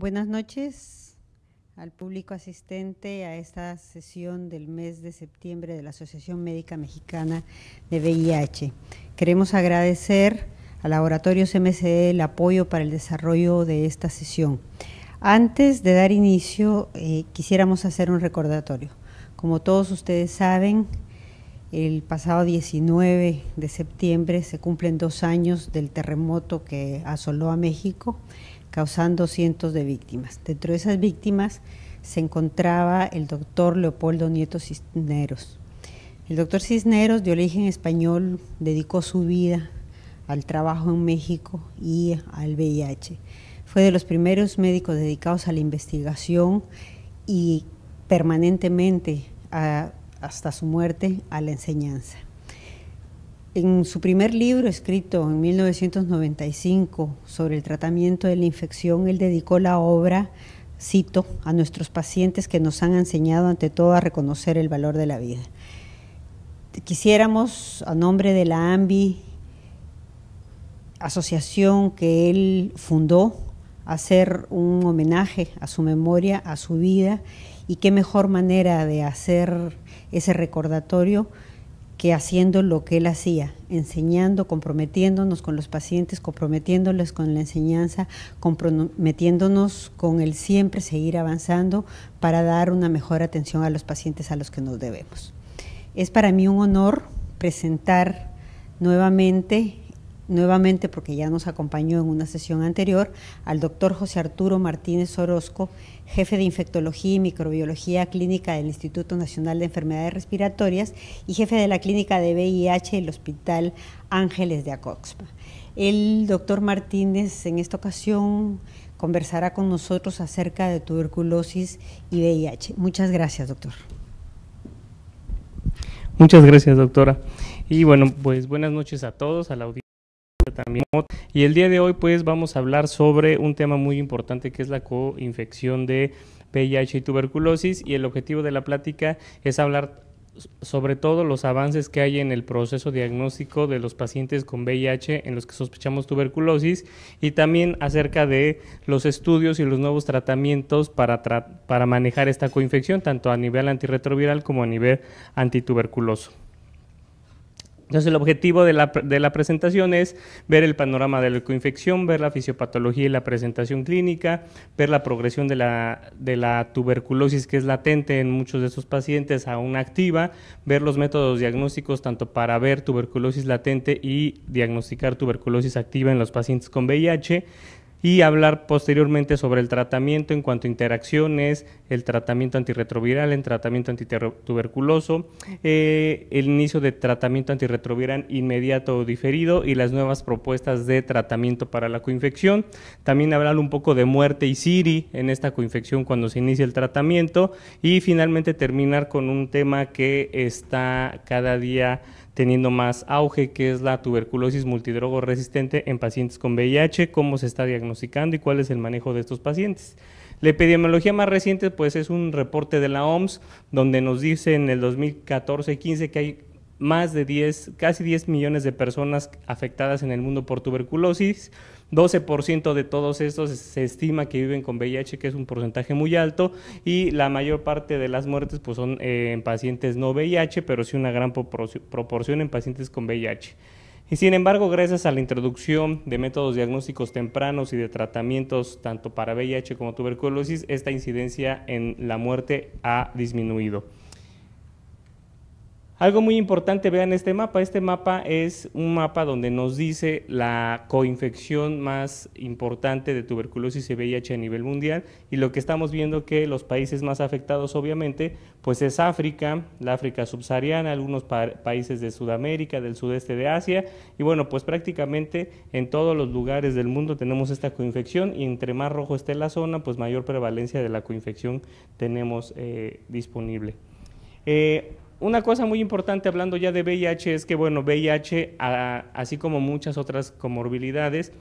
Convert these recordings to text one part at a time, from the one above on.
Buenas noches al público asistente a esta sesión del mes de septiembre de la Asociación Médica Mexicana de VIH. Queremos agradecer al Laboratorio CMCD e el apoyo para el desarrollo de esta sesión. Antes de dar inicio, eh, quisiéramos hacer un recordatorio. Como todos ustedes saben, el pasado 19 de septiembre se cumplen dos años del terremoto que asoló a México causando cientos de víctimas. Dentro de esas víctimas se encontraba el doctor Leopoldo Nieto Cisneros. El doctor Cisneros, de origen español, dedicó su vida al trabajo en México y al VIH. Fue de los primeros médicos dedicados a la investigación y permanentemente hasta su muerte a la enseñanza. En su primer libro, escrito en 1995 sobre el tratamiento de la infección, él dedicó la obra, cito, a nuestros pacientes que nos han enseñado ante todo a reconocer el valor de la vida. Quisiéramos, a nombre de la AMBI, asociación que él fundó, hacer un homenaje a su memoria, a su vida, y qué mejor manera de hacer ese recordatorio que haciendo lo que él hacía, enseñando, comprometiéndonos con los pacientes, comprometiéndoles con la enseñanza, comprometiéndonos con el siempre seguir avanzando para dar una mejor atención a los pacientes a los que nos debemos. Es para mí un honor presentar nuevamente, nuevamente porque ya nos acompañó en una sesión anterior, al doctor José Arturo Martínez Orozco, jefe de infectología y microbiología clínica del Instituto Nacional de Enfermedades Respiratorias y jefe de la clínica de VIH del Hospital Ángeles de Acoxpa. El doctor Martínez en esta ocasión conversará con nosotros acerca de tuberculosis y VIH. Muchas gracias, doctor. Muchas gracias, doctora. Y bueno, pues buenas noches a todos, a la audiencia. Y el día de hoy pues vamos a hablar sobre un tema muy importante que es la coinfección de VIH y tuberculosis y el objetivo de la plática es hablar sobre todo los avances que hay en el proceso diagnóstico de los pacientes con VIH en los que sospechamos tuberculosis y también acerca de los estudios y los nuevos tratamientos para, para manejar esta coinfección, tanto a nivel antirretroviral como a nivel antituberculoso. Entonces el objetivo de la, de la, presentación es ver el panorama de la coinfección, ver la fisiopatología y la presentación clínica, ver la progresión de la, de la tuberculosis que es latente en muchos de esos pacientes aún activa, ver los métodos diagnósticos tanto para ver tuberculosis latente y diagnosticar tuberculosis activa en los pacientes con VIH, y hablar posteriormente sobre el tratamiento en cuanto a interacciones, el tratamiento antirretroviral, en tratamiento antituberculoso, eh, el inicio de tratamiento antirretroviral inmediato o diferido y las nuevas propuestas de tratamiento para la coinfección. También hablar un poco de muerte y SIRI en esta coinfección cuando se inicia el tratamiento y finalmente terminar con un tema que está cada día teniendo más auge, que es la tuberculosis multidrogo resistente en pacientes con VIH, cómo se está diagnosticando y cuál es el manejo de estos pacientes. La epidemiología más reciente pues es un reporte de la OMS donde nos dice en el 2014-15 que hay más de 10, casi 10 millones de personas afectadas en el mundo por tuberculosis, 12% de todos estos se estima que viven con VIH, que es un porcentaje muy alto, y la mayor parte de las muertes pues, son eh, en pacientes no VIH, pero sí una gran proporción en pacientes con VIH. Y sin embargo, gracias a la introducción de métodos diagnósticos tempranos y de tratamientos tanto para VIH como tuberculosis, esta incidencia en la muerte ha disminuido. Algo muy importante, vean este mapa. Este mapa es un mapa donde nos dice la coinfección más importante de tuberculosis y VIH a nivel mundial y lo que estamos viendo que los países más afectados obviamente pues es África, la África subsahariana, algunos países de Sudamérica, del sudeste de Asia y bueno pues prácticamente en todos los lugares del mundo tenemos esta coinfección y entre más rojo esté la zona pues mayor prevalencia de la coinfección tenemos eh, disponible. Eh, una cosa muy importante hablando ya de VIH es que, bueno, VIH, así como muchas otras comorbilidades,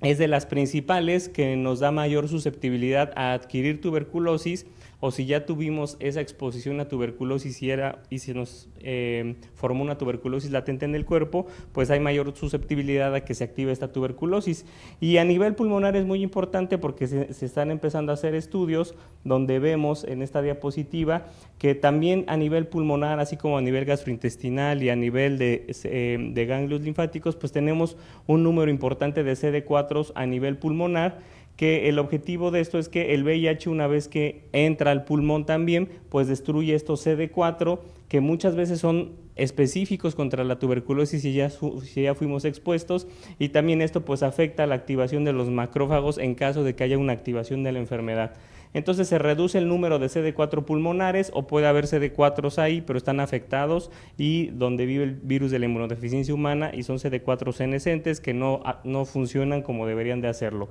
es de las principales que nos da mayor susceptibilidad a adquirir tuberculosis o si ya tuvimos esa exposición a tuberculosis y, era, se nos eh, formó una tuberculosis latente en el cuerpo, pues hay mayor susceptibilidad a que se active esta tuberculosis. Y a nivel pulmonar es muy importante porque se, están empezando a hacer estudios donde vemos en esta diapositiva que también a nivel pulmonar, así como a nivel gastrointestinal y a nivel de, eh, de ganglios linfáticos, pues tenemos un número importante de CD4 a nivel pulmonar que el objetivo de esto es que el VIH una vez que entra al pulmón también, pues destruye estos CD4 que muchas veces son específicos contra la tuberculosis si ya, fuimos expuestos y también esto pues afecta la activación de los macrófagos en caso de que haya una activación de la enfermedad. Entonces se reduce el número de CD4 pulmonares o puede haber CD4s ahí, pero están afectados y donde vive el virus de la inmunodeficiencia humana y son cd 4 senescentes que no, ah, no funcionan como deberían de hacerlo.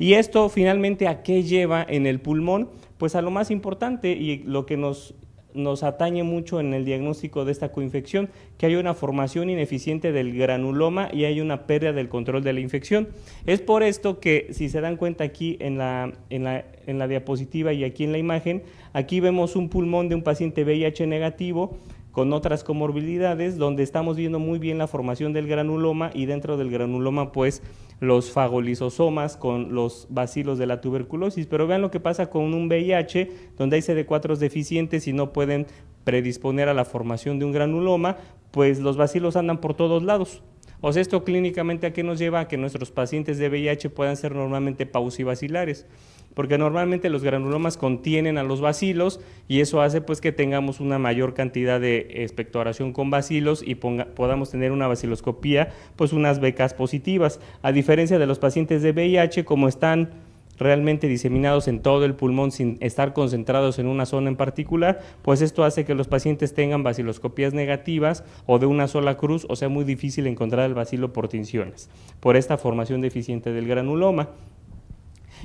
¿Y esto finalmente a qué lleva en el pulmón? Pues a lo más importante y lo que nos nos atañe mucho en el diagnóstico de esta coinfección, que hay una formación ineficiente del granuloma y hay una pérdida del control de la infección. Es por esto que, si se dan cuenta aquí en la, en la, en la diapositiva y aquí en la imagen, aquí vemos un pulmón de un paciente VIH negativo con otras comorbilidades, donde estamos viendo muy bien la formación del granuloma y dentro del granuloma pues los fagolisosomas con los bacilos de la tuberculosis. Pero vean lo que pasa con un VIH, donde hay CD4 deficientes y no pueden predisponer a la formación de un granuloma, pues los bacilos andan por todos lados. O sea, esto clínicamente a qué nos lleva a que nuestros pacientes de VIH puedan ser normalmente pausivacilares porque normalmente los granulomas contienen a los bacilos y eso hace pues que tengamos una mayor cantidad de expectoración con bacilos y podamos tener una baciloscopía, pues unas becas positivas, a diferencia de los pacientes de VIH como están realmente diseminados en todo el pulmón sin estar concentrados en una zona en particular, pues esto hace que los pacientes tengan baciloscopías negativas o de una sola cruz, o sea, muy difícil encontrar el bacilo por tinciones, por esta formación deficiente del granuloma.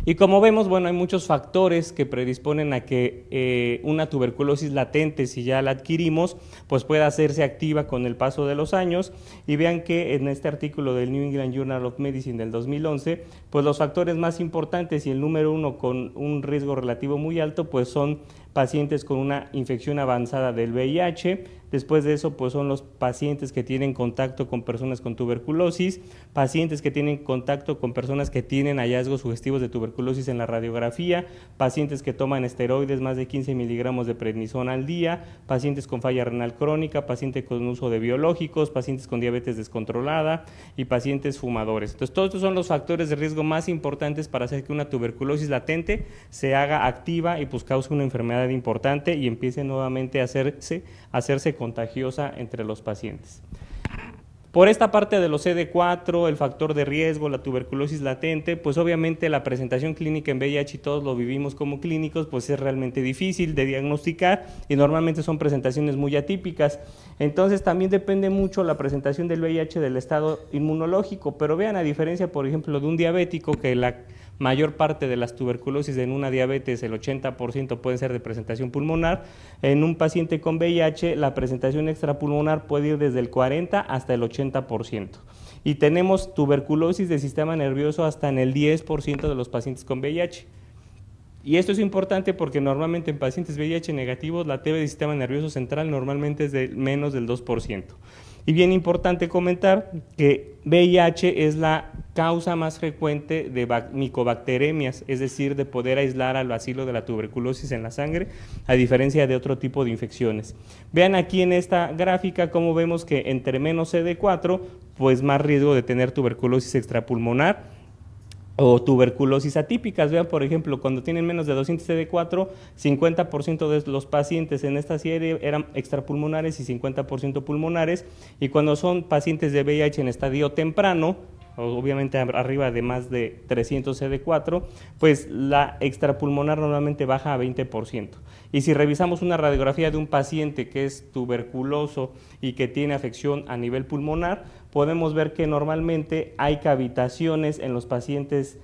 Y como vemos, bueno, hay muchos factores que predisponen a que eh, una tuberculosis latente, si ya la adquirimos, pues pueda hacerse activa con el paso de los años. Y vean que en este artículo del New England Journal of Medicine del 2011, pues los factores más importantes y el número uno con un riesgo relativo muy alto, pues son pacientes con una infección avanzada del VIH, después de eso pues son los pacientes que tienen contacto con personas con tuberculosis, pacientes que tienen contacto con personas que tienen hallazgos sugestivos de tuberculosis en la radiografía, pacientes que toman esteroides más de 15 miligramos de prednisona al día, pacientes con falla renal crónica, pacientes con uso de biológicos, pacientes con diabetes descontrolada y pacientes fumadores. Entonces todos estos son los factores de riesgo más importantes para hacer que una tuberculosis latente se haga activa y pues cause una enfermedad importante y empiece nuevamente a hacerse, a hacerse contagiosa entre los pacientes. Por esta parte de los CD4, el factor de riesgo, la tuberculosis latente, pues obviamente la presentación clínica en VIH y todos lo vivimos como clínicos, pues es realmente difícil de diagnosticar y normalmente son presentaciones muy atípicas. Entonces también depende mucho la presentación del VIH del estado inmunológico, pero vean a diferencia, por ejemplo, de un diabético que la mayor parte de las tuberculosis en una diabetes, el 80% pueden ser de presentación pulmonar. En un paciente con VIH, la presentación extrapulmonar puede ir desde el 40 hasta el 80%. Y tenemos tuberculosis de sistema nervioso hasta en el 10% de los pacientes con VIH. Y esto es importante porque normalmente en pacientes VIH negativos la TB de sistema nervioso central normalmente es de menos del 2%. Y bien importante comentar que VIH es la causa más frecuente de micobacteremias, es decir, de poder aislar al bacilo de la tuberculosis en la sangre, a diferencia de otro tipo de infecciones. Vean aquí en esta gráfica cómo vemos que entre menos CD4, pues más riesgo de tener tuberculosis extrapulmonar o tuberculosis atípicas. Vean, por ejemplo, cuando tienen menos de 200 CD4, 50% de los pacientes en esta serie eran extrapulmonares y 50% pulmonares. Y cuando son pacientes de VIH en estadio temprano, obviamente arriba de más de 300 CD4, pues la extrapulmonar normalmente baja a 20%. Y si revisamos una radiografía de un paciente que es tuberculoso y que tiene afección a nivel pulmonar, podemos ver que normalmente hay cavitaciones en los pacientes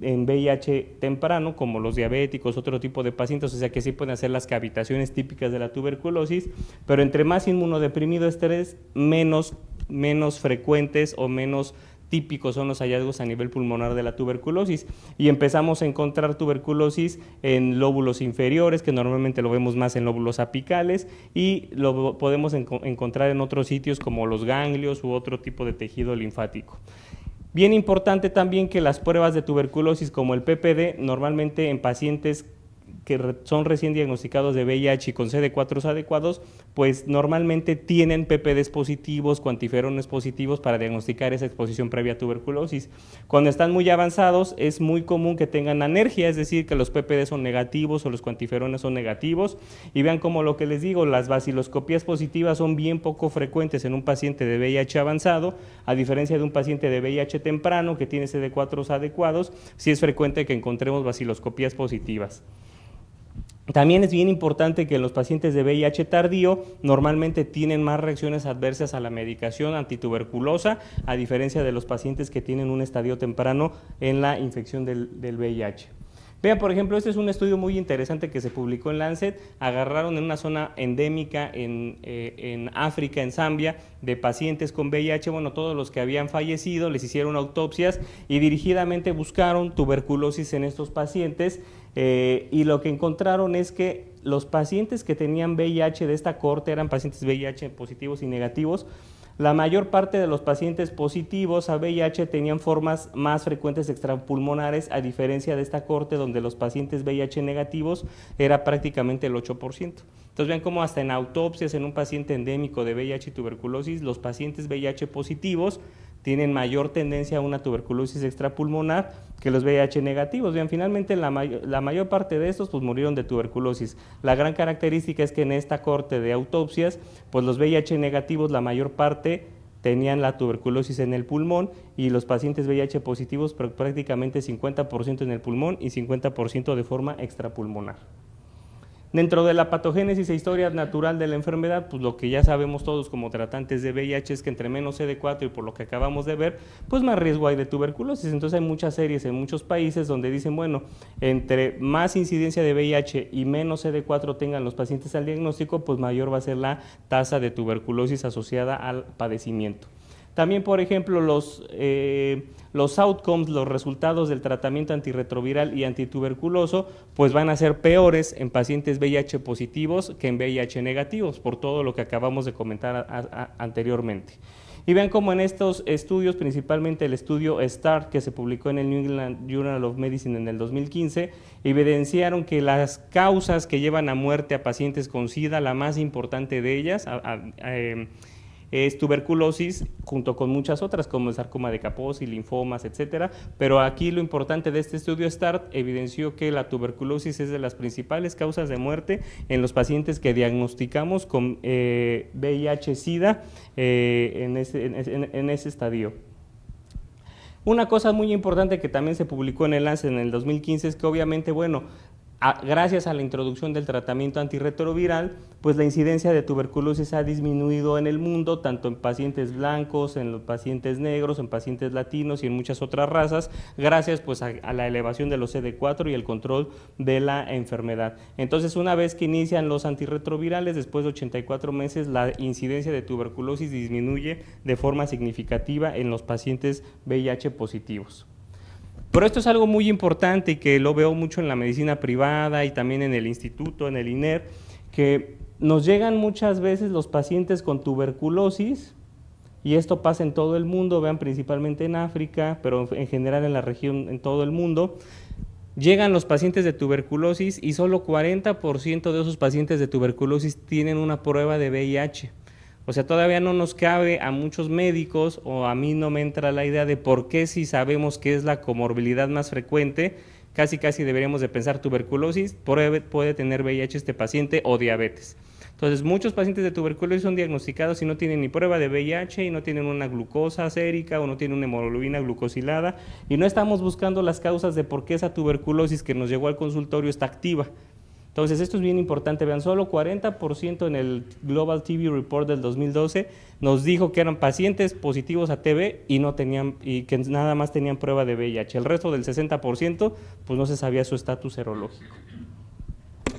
en VIH temprano, como los diabéticos, otro tipo de pacientes, o sea que sí pueden hacer las cavitaciones típicas de la tuberculosis, pero entre más inmunodeprimido estrés, menos, menos frecuentes o menos típicos son los hallazgos a nivel pulmonar de la tuberculosis y empezamos a encontrar tuberculosis en lóbulos inferiores, que normalmente lo vemos más en lóbulos apicales y lo podemos encontrar en otros sitios como los ganglios u otro tipo de tejido linfático. Bien importante también que las pruebas de tuberculosis como el PPD normalmente en pacientes que son recién diagnosticados de VIH y con CD4 adecuados, pues normalmente tienen PPDs positivos, cuantiferones positivos para diagnosticar esa exposición previa a tuberculosis. Cuando están muy avanzados es muy común que tengan anergia, es decir, que los PPDs son negativos o los cuantiferones son negativos y vean como lo que les digo, las vaciloscopias positivas son bien poco frecuentes en un paciente de VIH avanzado, a diferencia de un paciente de VIH temprano que tiene CD4 adecuados, sí es frecuente que encontremos vaciloscopias positivas. También es bien importante que los pacientes de VIH tardío normalmente tienen más reacciones adversas a la medicación antituberculosa, a diferencia de los pacientes que tienen un estadio temprano en la infección del, VIH. Vea, por ejemplo, este es un estudio muy interesante que se publicó en Lancet. Agarraron en una zona endémica en, eh, en, África, en Zambia, de pacientes con VIH. Bueno, todos los que habían fallecido les hicieron autopsias y dirigidamente buscaron tuberculosis en estos pacientes. Eh, y lo que encontraron es que los pacientes que tenían VIH de esta corte eran pacientes VIH positivos y negativos. La mayor parte de los pacientes positivos a VIH tenían formas más frecuentes extrapulmonares, a diferencia de esta corte donde los pacientes VIH negativos era prácticamente el 8%. Entonces vean cómo hasta en autopsias en un paciente endémico de VIH y tuberculosis, los pacientes VIH positivos tienen mayor tendencia a una tuberculosis extrapulmonar que los VIH negativos. Bien, finalmente la, mayor parte de estos pues murieron de tuberculosis. La gran característica es que en esta corte de autopsias, pues los VIH negativos la mayor parte tenían la tuberculosis en el pulmón y los pacientes VIH positivos prácticamente 50% en el pulmón y 50% de forma extrapulmonar. Dentro de la patogénesis e historia natural de la enfermedad, pues lo que ya sabemos todos como tratantes de VIH es que entre menos CD4 y por lo que acabamos de ver, pues más riesgo hay de tuberculosis. Entonces hay muchas series en muchos países donde dicen, bueno, entre más incidencia de VIH y menos CD4 tengan los pacientes al diagnóstico, pues mayor va a ser la tasa de tuberculosis asociada al padecimiento. También, por ejemplo, los, eh, los outcomes, los resultados del tratamiento antirretroviral y antituberculoso, pues van a ser peores en pacientes VIH positivos que en VIH negativos, por todo lo que acabamos de comentar anteriormente. Y vean cómo en estos estudios, principalmente el estudio START que se publicó en el New England Journal of Medicine en el 2015, evidenciaron que las causas que llevan a muerte a pacientes con SIDA, la más importante de ellas, eh, es tuberculosis junto con muchas otras como el sarcoma de Kaposi, linfomas, etcétera, pero aquí lo importante de este estudio START evidenció que la tuberculosis es de las principales causas de muerte en los pacientes que diagnosticamos con eh, VIH-Sida eh, en, ese, estadio. Una cosa muy importante que también se publicó en el Lancet en el 2015 es que obviamente, bueno, gracias a la introducción del tratamiento antirretroviral, pues la incidencia de tuberculosis ha disminuido en el mundo, tanto en pacientes blancos, en los pacientes negros, en pacientes latinos y en muchas otras razas, gracias pues a la elevación de los CD4 y el control de la enfermedad. Entonces, una vez que inician los antirretrovirales, después de 84 meses, la incidencia de tuberculosis disminuye de forma significativa en los pacientes VIH positivos. Pero esto es algo muy importante y que lo veo mucho en la medicina privada y también en el instituto, en el INER, que nos llegan muchas veces los pacientes con tuberculosis, y esto pasa en todo el mundo, vean principalmente en África, pero en general en la región, en todo el mundo, llegan los pacientes de tuberculosis y solo 40% de esos pacientes de tuberculosis tienen una prueba de VIH. O sea, todavía no nos cabe a muchos médicos o a mí no me entra la idea de por qué si sabemos que es la comorbilidad más frecuente, casi casi deberíamos de pensar tuberculosis, puede, tener VIH este paciente o diabetes. Entonces, muchos pacientes de tuberculosis son diagnosticados y no tienen ni prueba de VIH y no tienen una glucosa sérica o no tienen una hemoglobina glucosilada y no estamos buscando las causas de por qué esa tuberculosis que nos llegó al consultorio está activa. Entonces, esto es bien importante, vean, solo 40% en el Global TB Report del 2012 nos dijo que eran pacientes positivos a TB y no tenían y que nada más tenían prueba de VIH. El resto del 60% pues no se sabía su estatus serológico.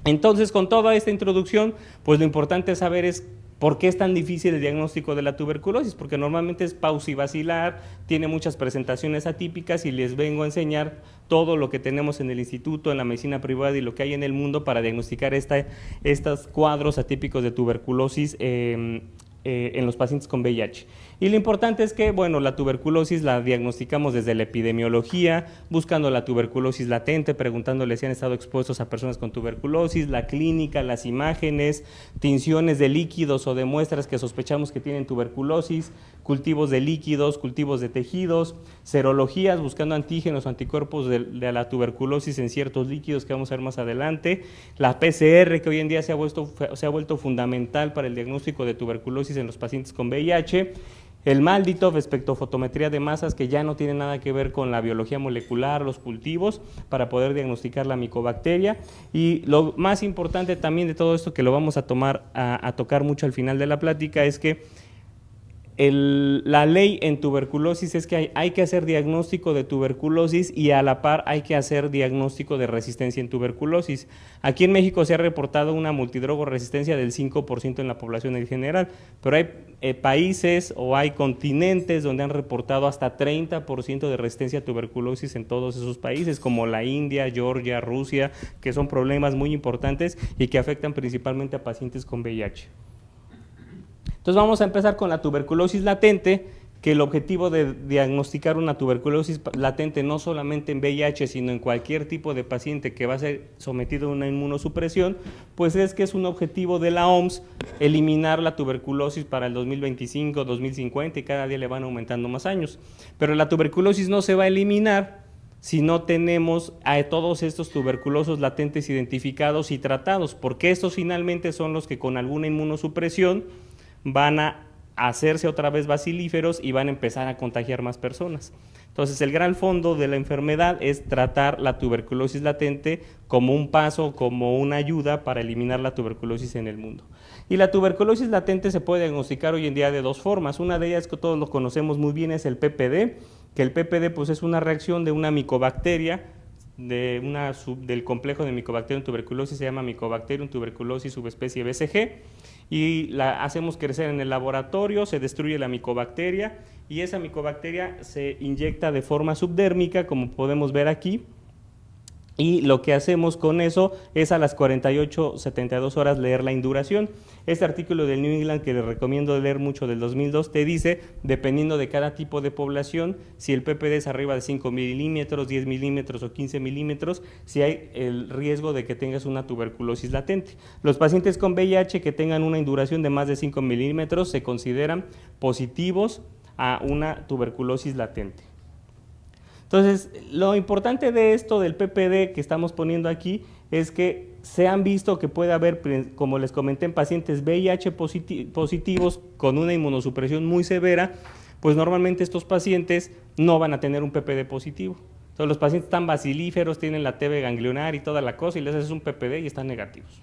Entonces, con toda esta introducción, pues lo importante es saber es ¿Por qué es tan difícil el diagnóstico de la tuberculosis? Porque normalmente es pausivacilar, tiene muchas presentaciones atípicas y les vengo a enseñar todo lo que tenemos en el instituto, en la medicina privada y lo que hay en el mundo para diagnosticar estos cuadros atípicos de tuberculosis em, eh, en los pacientes con VIH. Y lo importante es que, bueno, la tuberculosis la diagnosticamos desde la epidemiología, buscando la tuberculosis latente, preguntándole si han estado expuestos a personas con tuberculosis, la clínica, las imágenes, tinciones de líquidos o de muestras que sospechamos que tienen tuberculosis, cultivos de líquidos, cultivos de tejidos, serologías, buscando antígenos o anticuerpos de, la tuberculosis en ciertos líquidos que vamos a ver más adelante, la PCR que hoy en día se ha vuelto, se ha vuelto fundamental para el diagnóstico de tuberculosis en los pacientes con VIH el maldito fotometría de masas que ya no tiene nada que ver con la biología molecular, los cultivos, para poder diagnosticar la micobacteria. Y lo más importante también de todo esto que lo vamos a tomar a, a tocar mucho al final de la plática es que la ley en tuberculosis es que hay, que hacer diagnóstico de tuberculosis y a la par hay que hacer diagnóstico de resistencia en tuberculosis. Aquí en México se ha reportado una multidrogo resistencia del 5% en la población en general, pero hay eh, países o hay continentes donde han reportado hasta 30% de resistencia a tuberculosis en todos esos países, como la India, Georgia, Rusia, que son problemas muy importantes y que afectan principalmente a pacientes con VIH. Entonces vamos a empezar con la tuberculosis latente, que el objetivo de diagnosticar una tuberculosis latente no solamente en VIH, sino en cualquier tipo de paciente que va a ser sometido a una inmunosupresión, pues es que es un objetivo de la OMS eliminar la tuberculosis para el 2025, 2050 y cada día le van aumentando más años. Pero la tuberculosis no se va a eliminar si no tenemos a todos estos tuberculosos latentes identificados y tratados, porque estos finalmente son los que con alguna inmunosupresión van a hacerse otra vez basilíferos y van a empezar a contagiar más personas. Entonces, el gran fondo de la enfermedad es tratar la tuberculosis latente como un paso, como una ayuda para eliminar la tuberculosis en el mundo. Y la tuberculosis latente se puede diagnosticar hoy en día de dos formas. Una de ellas que todos lo conocemos muy bien es el PPD, que el PPD pues, es una reacción de una micobacteria de una del complejo de micobacterium tuberculosis, se llama Micobacterium tuberculosis subespecie BCG y la hacemos crecer en el laboratorio, se destruye la micobacteria y esa micobacteria se inyecta de forma subdérmica, como podemos ver aquí, y lo que hacemos con eso es a las 48, 72 horas leer la induración. Este artículo del New England que les recomiendo leer mucho del 2002 te dice, dependiendo de cada tipo de población, si el PPD es arriba de 5 milímetros, 10 milímetros o 15 milímetros, si hay el riesgo de que tengas una tuberculosis latente. Los pacientes con VIH que tengan una induración de más de 5 milímetros se consideran positivos a una tuberculosis latente. Entonces, lo importante de esto del PPD que estamos poniendo aquí es que se han visto que puede haber, pues, como les comenté, en pacientes VIH positivos con una inmunosupresión muy severa, pues normalmente estos pacientes no van a tener un PPD positivo. Entonces los pacientes están basilíferos, tienen la TB ganglionar y toda la cosa y les haces un PPD y están negativos.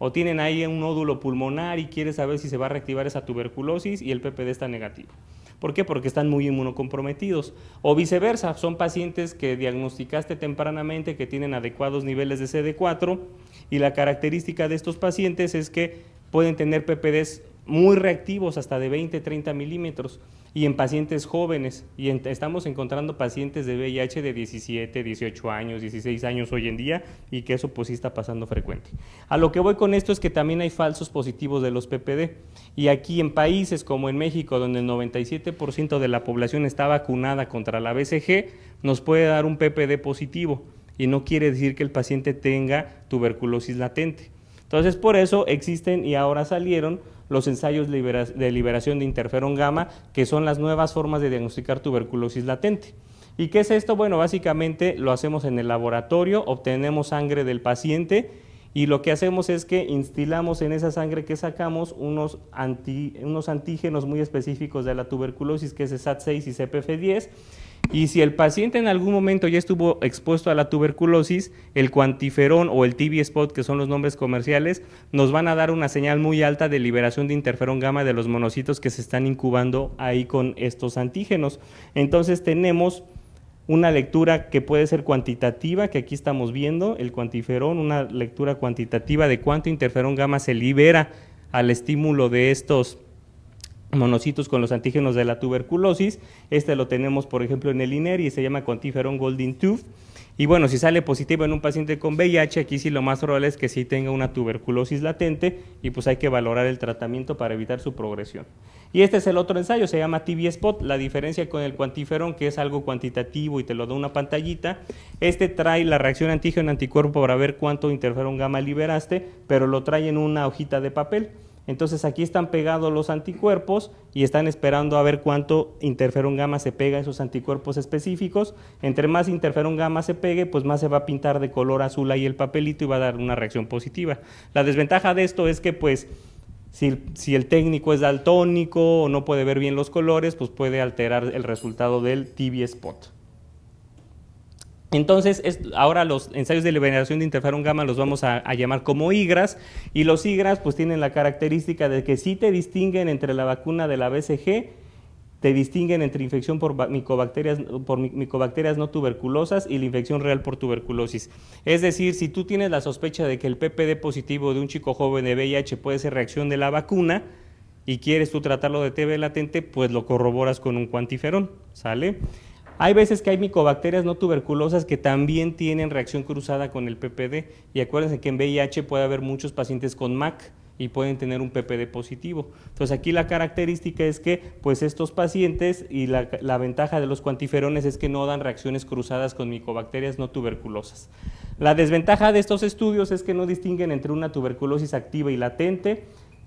O tienen ahí un nódulo pulmonar y quiere saber si se va a reactivar esa tuberculosis y el PPD está negativo. ¿Por qué? Porque están muy inmunocomprometidos. O viceversa, son pacientes que diagnosticaste tempranamente que tienen adecuados niveles de CD4 y la característica de estos pacientes es que pueden tener PPDs muy reactivos, hasta de 20-30 milímetros y en pacientes jóvenes. Y estamos encontrando pacientes de VIH de 17, 18 años, 16 años hoy en día y que eso pues sí está pasando frecuente. A lo que voy con esto es que también hay falsos positivos de los PPD. Y aquí en países como en México, donde el 97% de la población está vacunada contra la BCG, nos puede dar un PPD positivo y no quiere decir que el paciente tenga tuberculosis latente. Entonces por eso existen y ahora salieron los ensayos de liberación de interferón gamma, que son las nuevas formas de diagnosticar tuberculosis latente. ¿Y qué es esto? Bueno, básicamente lo hacemos en el laboratorio, obtenemos sangre del paciente y lo que hacemos es que instilamos en esa sangre que sacamos unos, unos antígenos muy específicos de la tuberculosis, que es SAT6 y CPF10, y si el paciente en algún momento ya estuvo expuesto a la tuberculosis, el cuantiferón o el TB spot, que son los nombres comerciales, nos van a dar una señal muy alta de liberación de interferón gamma de los monocitos que se están incubando ahí con estos antígenos. Entonces tenemos una lectura que puede ser cuantitativa, que aquí estamos viendo, el cuantiferón, una lectura cuantitativa de cuánto interferón gamma se libera al estímulo de estos monocitos con los antígenos de la tuberculosis. Este lo tenemos, por ejemplo, en el INER y se llama Quantiferon Golden Tooth. Y bueno, si sale positivo en un paciente con VIH, aquí sí lo más probable es que sí tenga una tuberculosis latente y pues hay que valorar el tratamiento para evitar su progresión. Y este es el otro ensayo, se llama TV Spot. La diferencia con el Quantiferon que es algo cuantitativo y te lo da una pantallita, este trae la reacción antígeno-anticuerpo para ver cuánto interferón gamma liberaste, pero lo trae en una hojita de papel. Entonces aquí están pegados los anticuerpos y están esperando a ver cuánto interferón gamma se pega a esos anticuerpos específicos. Entre más interferón gamma se pegue, pues más se va a pintar de color azul ahí el papelito y va a dar una reacción positiva. La desventaja de esto es que pues si, el técnico es daltónico o no puede ver bien los colores, pues puede alterar el resultado del TV spot. Entonces, ahora los ensayos de liberación de interferón gamma los vamos a, llamar como IGRAS y los IGRAS pues tienen la característica de que si te distinguen entre la vacuna de la BCG, te distinguen entre infección por micobacterias, por micobacterias no tuberculosas y la infección real por tuberculosis. Es decir, si tú tienes la sospecha de que el PPD positivo de un chico joven de VIH puede ser reacción de la vacuna, y quieres tú tratarlo de TB latente, pues lo corroboras con un cuantiferón, ¿sale? Hay veces que hay micobacterias no tuberculosas que también tienen reacción cruzada con el PPD y acuérdense que en VIH puede haber muchos pacientes con MAC y pueden tener un PPD positivo. Entonces aquí la característica es que pues estos pacientes y la, la, ventaja de los cuantiferones es que no dan reacciones cruzadas con micobacterias no tuberculosas. La desventaja de estos estudios es que no distinguen entre una tuberculosis activa y latente,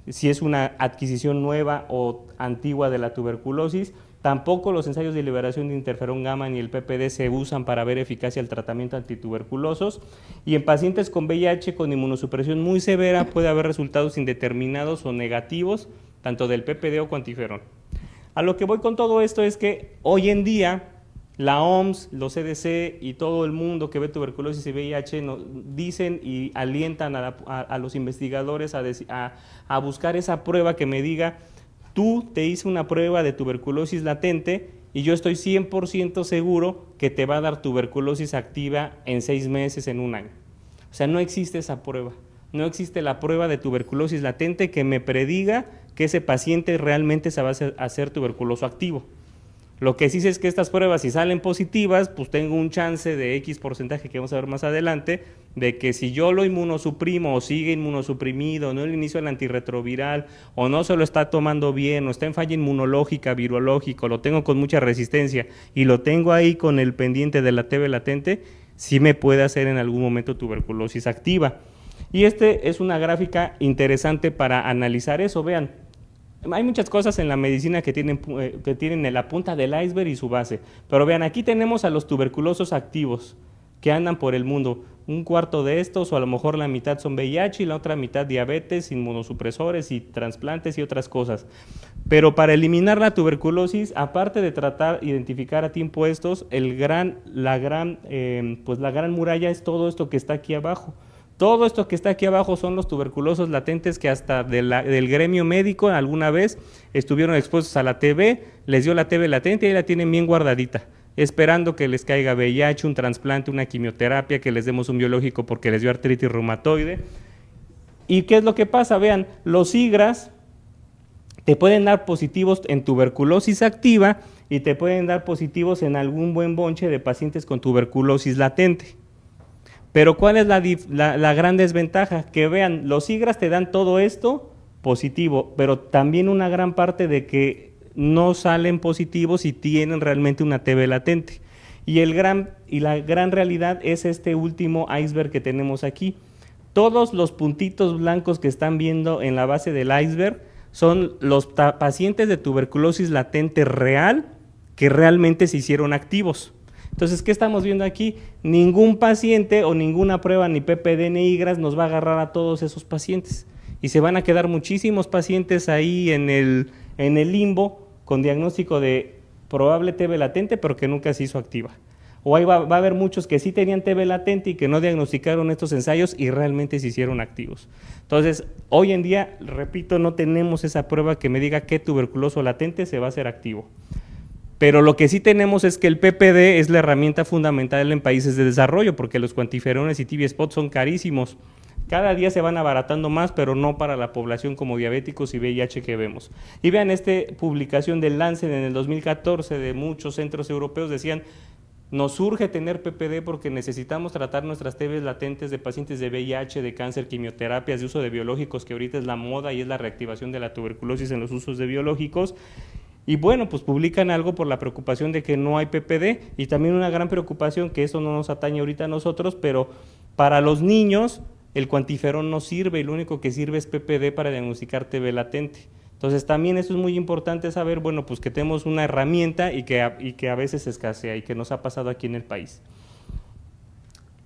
si es una adquisición nueva o antigua de la tuberculosis Tampoco los ensayos de liberación de interferón gamma ni el PPD se usan para ver eficacia al tratamiento antituberculosos y en pacientes con VIH con inmunosupresión muy severa puede haber resultados indeterminados o negativos tanto del PPD o cuantiferón. A lo que voy con todo esto es que hoy en día la OMS, los CDC e y todo el mundo que ve tuberculosis y VIH nos dicen y alientan a, los investigadores a buscar esa prueba que me diga tú te hice una prueba de tuberculosis latente y yo estoy 100% seguro que te va a dar tuberculosis activa en seis meses, en un año. O sea, no existe esa prueba. No existe la prueba de tuberculosis latente que me prediga que ese paciente realmente se va a hacer tuberculoso activo. Lo que sí es que estas pruebas, si salen positivas, pues tengo un chance de X porcentaje que vamos a ver más adelante, de que si yo lo inmunosuprimo o sigue inmunosuprimido, no el inicio del antirretroviral, o no se lo está tomando bien, o está en falla inmunológica, virológico, lo tengo con mucha resistencia y lo tengo ahí con el pendiente de la TB latente, sí me puede hacer en algún momento tuberculosis activa. Y este es una gráfica interesante para analizar eso, vean. Hay muchas cosas en la medicina que tienen, eh, que tienen la punta del iceberg y su base. Pero vean, aquí tenemos a los tuberculosos activos que andan por el mundo. Un cuarto de estos, o a lo mejor la mitad son VIH y la otra mitad diabetes, inmunosupresores y trasplantes y otras cosas. Pero para eliminar la tuberculosis, aparte de tratar, identificar a tiempo estos, el gran, la, gran, eh, pues la gran muralla es todo esto que está aquí abajo. Todo esto que está aquí abajo son los tuberculosos latentes que hasta del gremio médico alguna vez estuvieron expuestos a la TV, les dio la TV latente y ahí la tienen bien guardadita, esperando que les caiga VIH, un trasplante, una quimioterapia, que les demos un biológico porque les dio artritis reumatoide. ¿Y qué es lo que pasa? Vean, los IGRAS te pueden dar positivos en tuberculosis activa y te pueden dar positivos en algún buen bonche de pacientes con tuberculosis latente. Pero ¿cuál es la, gran desventaja? Que vean, los IGRAS te dan todo esto positivo, pero también una gran parte de que no salen positivos y tienen realmente una TB latente. Y, y la gran realidad es este último iceberg que tenemos aquí. Todos los puntitos blancos que están viendo en la base del iceberg son los pacientes de tuberculosis latente real que realmente se hicieron activos. Entonces, ¿qué estamos viendo aquí? Ningún paciente o ninguna prueba ni PPD ni IGRAS nos va a agarrar a todos esos pacientes. Y se van a quedar muchísimos pacientes ahí en el, limbo con diagnóstico de probable TB latente, pero que nunca se hizo activa. O ahí va, va, a haber muchos que sí tenían TB latente y que no diagnosticaron estos ensayos y realmente se hicieron activos. Entonces, hoy en día, repito, no tenemos esa prueba que me diga qué tuberculoso latente se va a hacer activo. Pero lo que sí tenemos es que el PPD es la herramienta fundamental en países de desarrollo, porque los cuantiferones y TV spots son carísimos. Cada día se van abaratando más, pero no para la población como diabéticos y VIH que vemos. Y vean esta publicación del Lancet en el 2014 de muchos centros europeos, decían, nos urge tener PPD porque necesitamos tratar nuestras TB latentes de pacientes de VIH, de cáncer, quimioterapias, de uso de biológicos, que ahorita es la moda y es la reactivación de la tuberculosis en los usos de biológicos. Y bueno, pues publican algo por la preocupación de que no hay PPD y también una gran preocupación que eso no nos atañe ahorita a nosotros, pero para los niños el cuantiferón no sirve y lo único que sirve es PPD para diagnosticar TB latente. Entonces también eso es muy importante saber, bueno, pues que tenemos una herramienta y que, a, que a veces escasea y que nos ha pasado aquí en el país.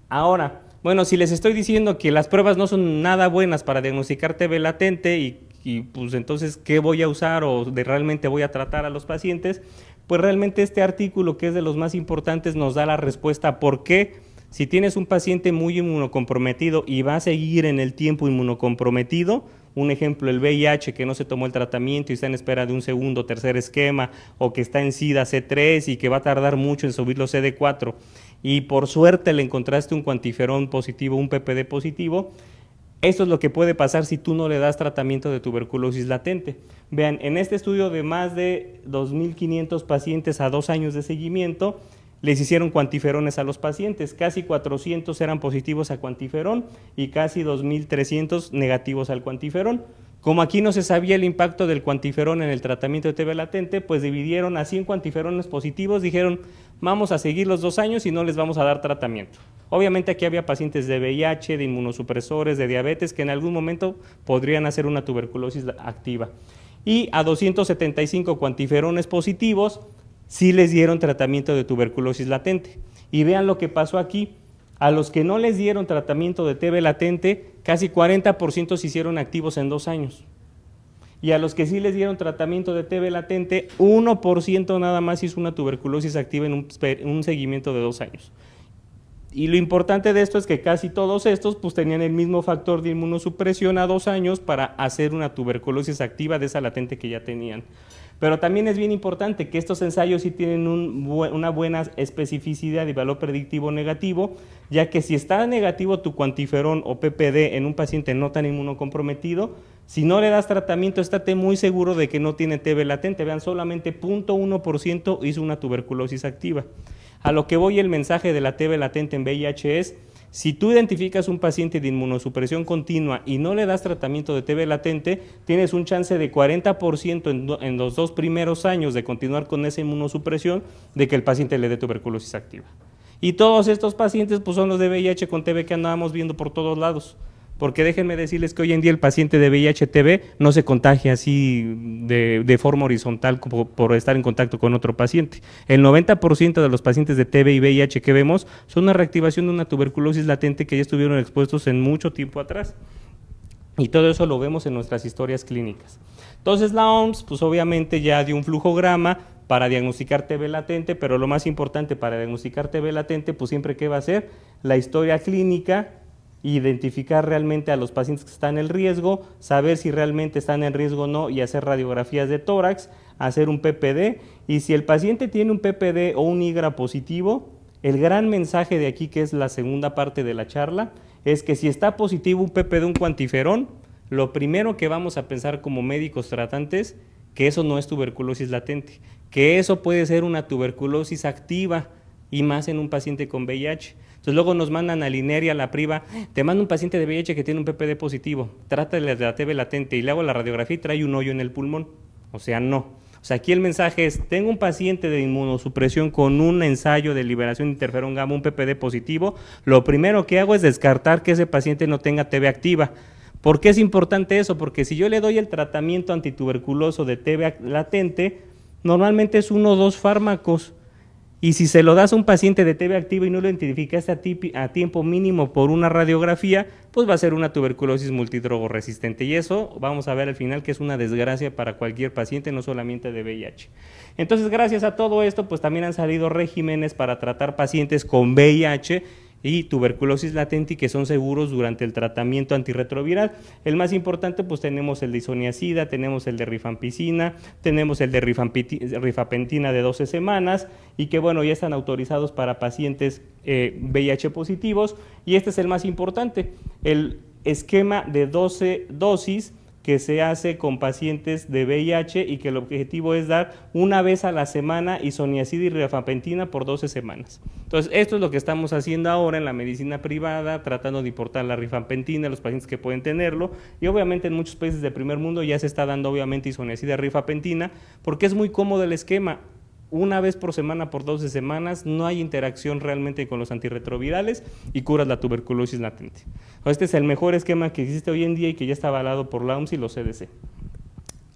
Ahora, bueno, si les estoy diciendo que las pruebas no son nada buenas para diagnosticar TB latente y y pues entonces, ¿qué voy a usar o de realmente voy a tratar a los pacientes? Pues realmente este artículo, que es de los más importantes, nos da la respuesta por qué si tienes un paciente muy inmunocomprometido y va a seguir en el tiempo inmunocomprometido, un ejemplo, el VIH que no se tomó el tratamiento y está en espera de un segundo, tercer esquema, o que está en SIDA C3 y que va a tardar mucho en subir los CD4, y por suerte le encontraste un cuantiferón positivo, un PPD positivo, esto es lo que puede pasar si tú no le das tratamiento de tuberculosis latente. Vean, en este estudio de más de 2.500 pacientes a dos años de seguimiento, les hicieron cuantiferones a los pacientes. Casi 400 eran positivos a cuantiferón y casi 2.300 negativos al cuantiferón. Como aquí no se sabía el impacto del cuantiferón en el tratamiento de TB latente, pues dividieron a 100 cuantiferones positivos, dijeron, vamos a seguir los dos años y no les vamos a dar tratamiento. Obviamente aquí había pacientes de VIH, de inmunosupresores, de diabetes, que en algún momento podrían hacer una tuberculosis activa. Y a 275 cuantiferones positivos sí les dieron tratamiento de tuberculosis latente. Y vean lo que pasó aquí. A los que no les dieron tratamiento de TB latente, casi 40% se hicieron activos en dos años. Y a los que sí les dieron tratamiento de TB latente, 1% nada más hizo una tuberculosis activa en un, seguimiento de dos años. Y lo importante de esto es que casi todos estos pues, tenían el mismo factor de inmunosupresión a dos años para hacer una tuberculosis activa de esa latente que ya tenían. Pero también es bien importante que estos ensayos sí tienen una buena especificidad y valor predictivo negativo, ya que si está negativo tu cuantiferón o PPD en un paciente no tan inmunocomprometido, si no le das tratamiento, estate muy seguro de que no tiene TB latente. Vean, solamente 0.1% hizo una tuberculosis activa. A lo que voy el mensaje de la TB latente en VIH es, si tú identificas un paciente de inmunosupresión continua y no le das tratamiento de TB latente, tienes un chance de 40% en, los dos primeros años de continuar con esa inmunosupresión de que el paciente le dé tuberculosis activa. Y todos estos pacientes pues, son los de VIH con TB que andábamos viendo por todos lados porque déjenme decirles que hoy en día el paciente de vih tb no se contagia así de, forma horizontal como por estar en contacto con otro paciente. El 90% de los pacientes de TB y VIH que vemos son una reactivación de una tuberculosis latente que ya estuvieron expuestos en mucho tiempo atrás. Y todo eso lo vemos en nuestras historias clínicas. Entonces la OMS, pues obviamente ya dio un flujograma para diagnosticar TB latente, pero lo más importante para diagnosticar TB latente, pues siempre que va a ser la historia clínica identificar realmente a los pacientes que están en riesgo, saber si realmente están en riesgo o no y hacer radiografías de tórax, hacer un PPD y si el paciente tiene un PPD o un IGRA positivo, el gran mensaje de aquí que es la segunda parte de la charla es que si está positivo un PPD un cuantiferón, lo primero que vamos a pensar como médicos tratantes que eso no es tuberculosis latente, que eso puede ser una tuberculosis activa y más en un paciente con VIH. Entonces luego nos mandan a Lineria, a la priva, te mando un paciente de VIH que tiene un PPD positivo, trátale de la TB latente y le hago la radiografía y trae un hoyo en el pulmón. O sea, no. O sea, aquí el mensaje es, tengo un paciente de inmunosupresión con un ensayo de liberación de interferón gamma, un PPD positivo, lo primero que hago es descartar que ese paciente no tenga TB activa. ¿Por qué es importante eso? Porque si yo le doy el tratamiento antituberculoso de TB latente, normalmente es uno o dos fármacos. Y si se lo das a un paciente de TB activa y no lo identificaste a, a tiempo mínimo por una radiografía, pues va a ser una tuberculosis multidrogo resistente. Y eso vamos a ver al final que es una desgracia para cualquier paciente, no solamente de VIH. Entonces, gracias a todo esto, pues también han salido regímenes para tratar pacientes con VIH y tuberculosis latente y que son seguros durante el tratamiento antirretroviral. El más importante pues tenemos el de tenemos el de rifampicina, tenemos el de rifapentina de 12 semanas y que bueno ya están autorizados para pacientes VIH eh, positivos y este es el más importante, el esquema de 12 dosis que se hace con pacientes de VIH y que el objetivo es dar una vez a la semana isoniacida y rifapentina por 12 semanas. Entonces, esto es lo que estamos haciendo ahora en la medicina privada, tratando de importar la rifapentina a los pacientes que pueden tenerlo y obviamente en muchos países del primer mundo ya se está dando obviamente isoniazida rifapentina porque es muy cómodo el esquema una vez por semana por 12 semanas, no hay interacción realmente con los antirretrovirales y curas la tuberculosis latente. Este es el mejor esquema que existe hoy en día y que ya está avalado por la OMS y los CDC.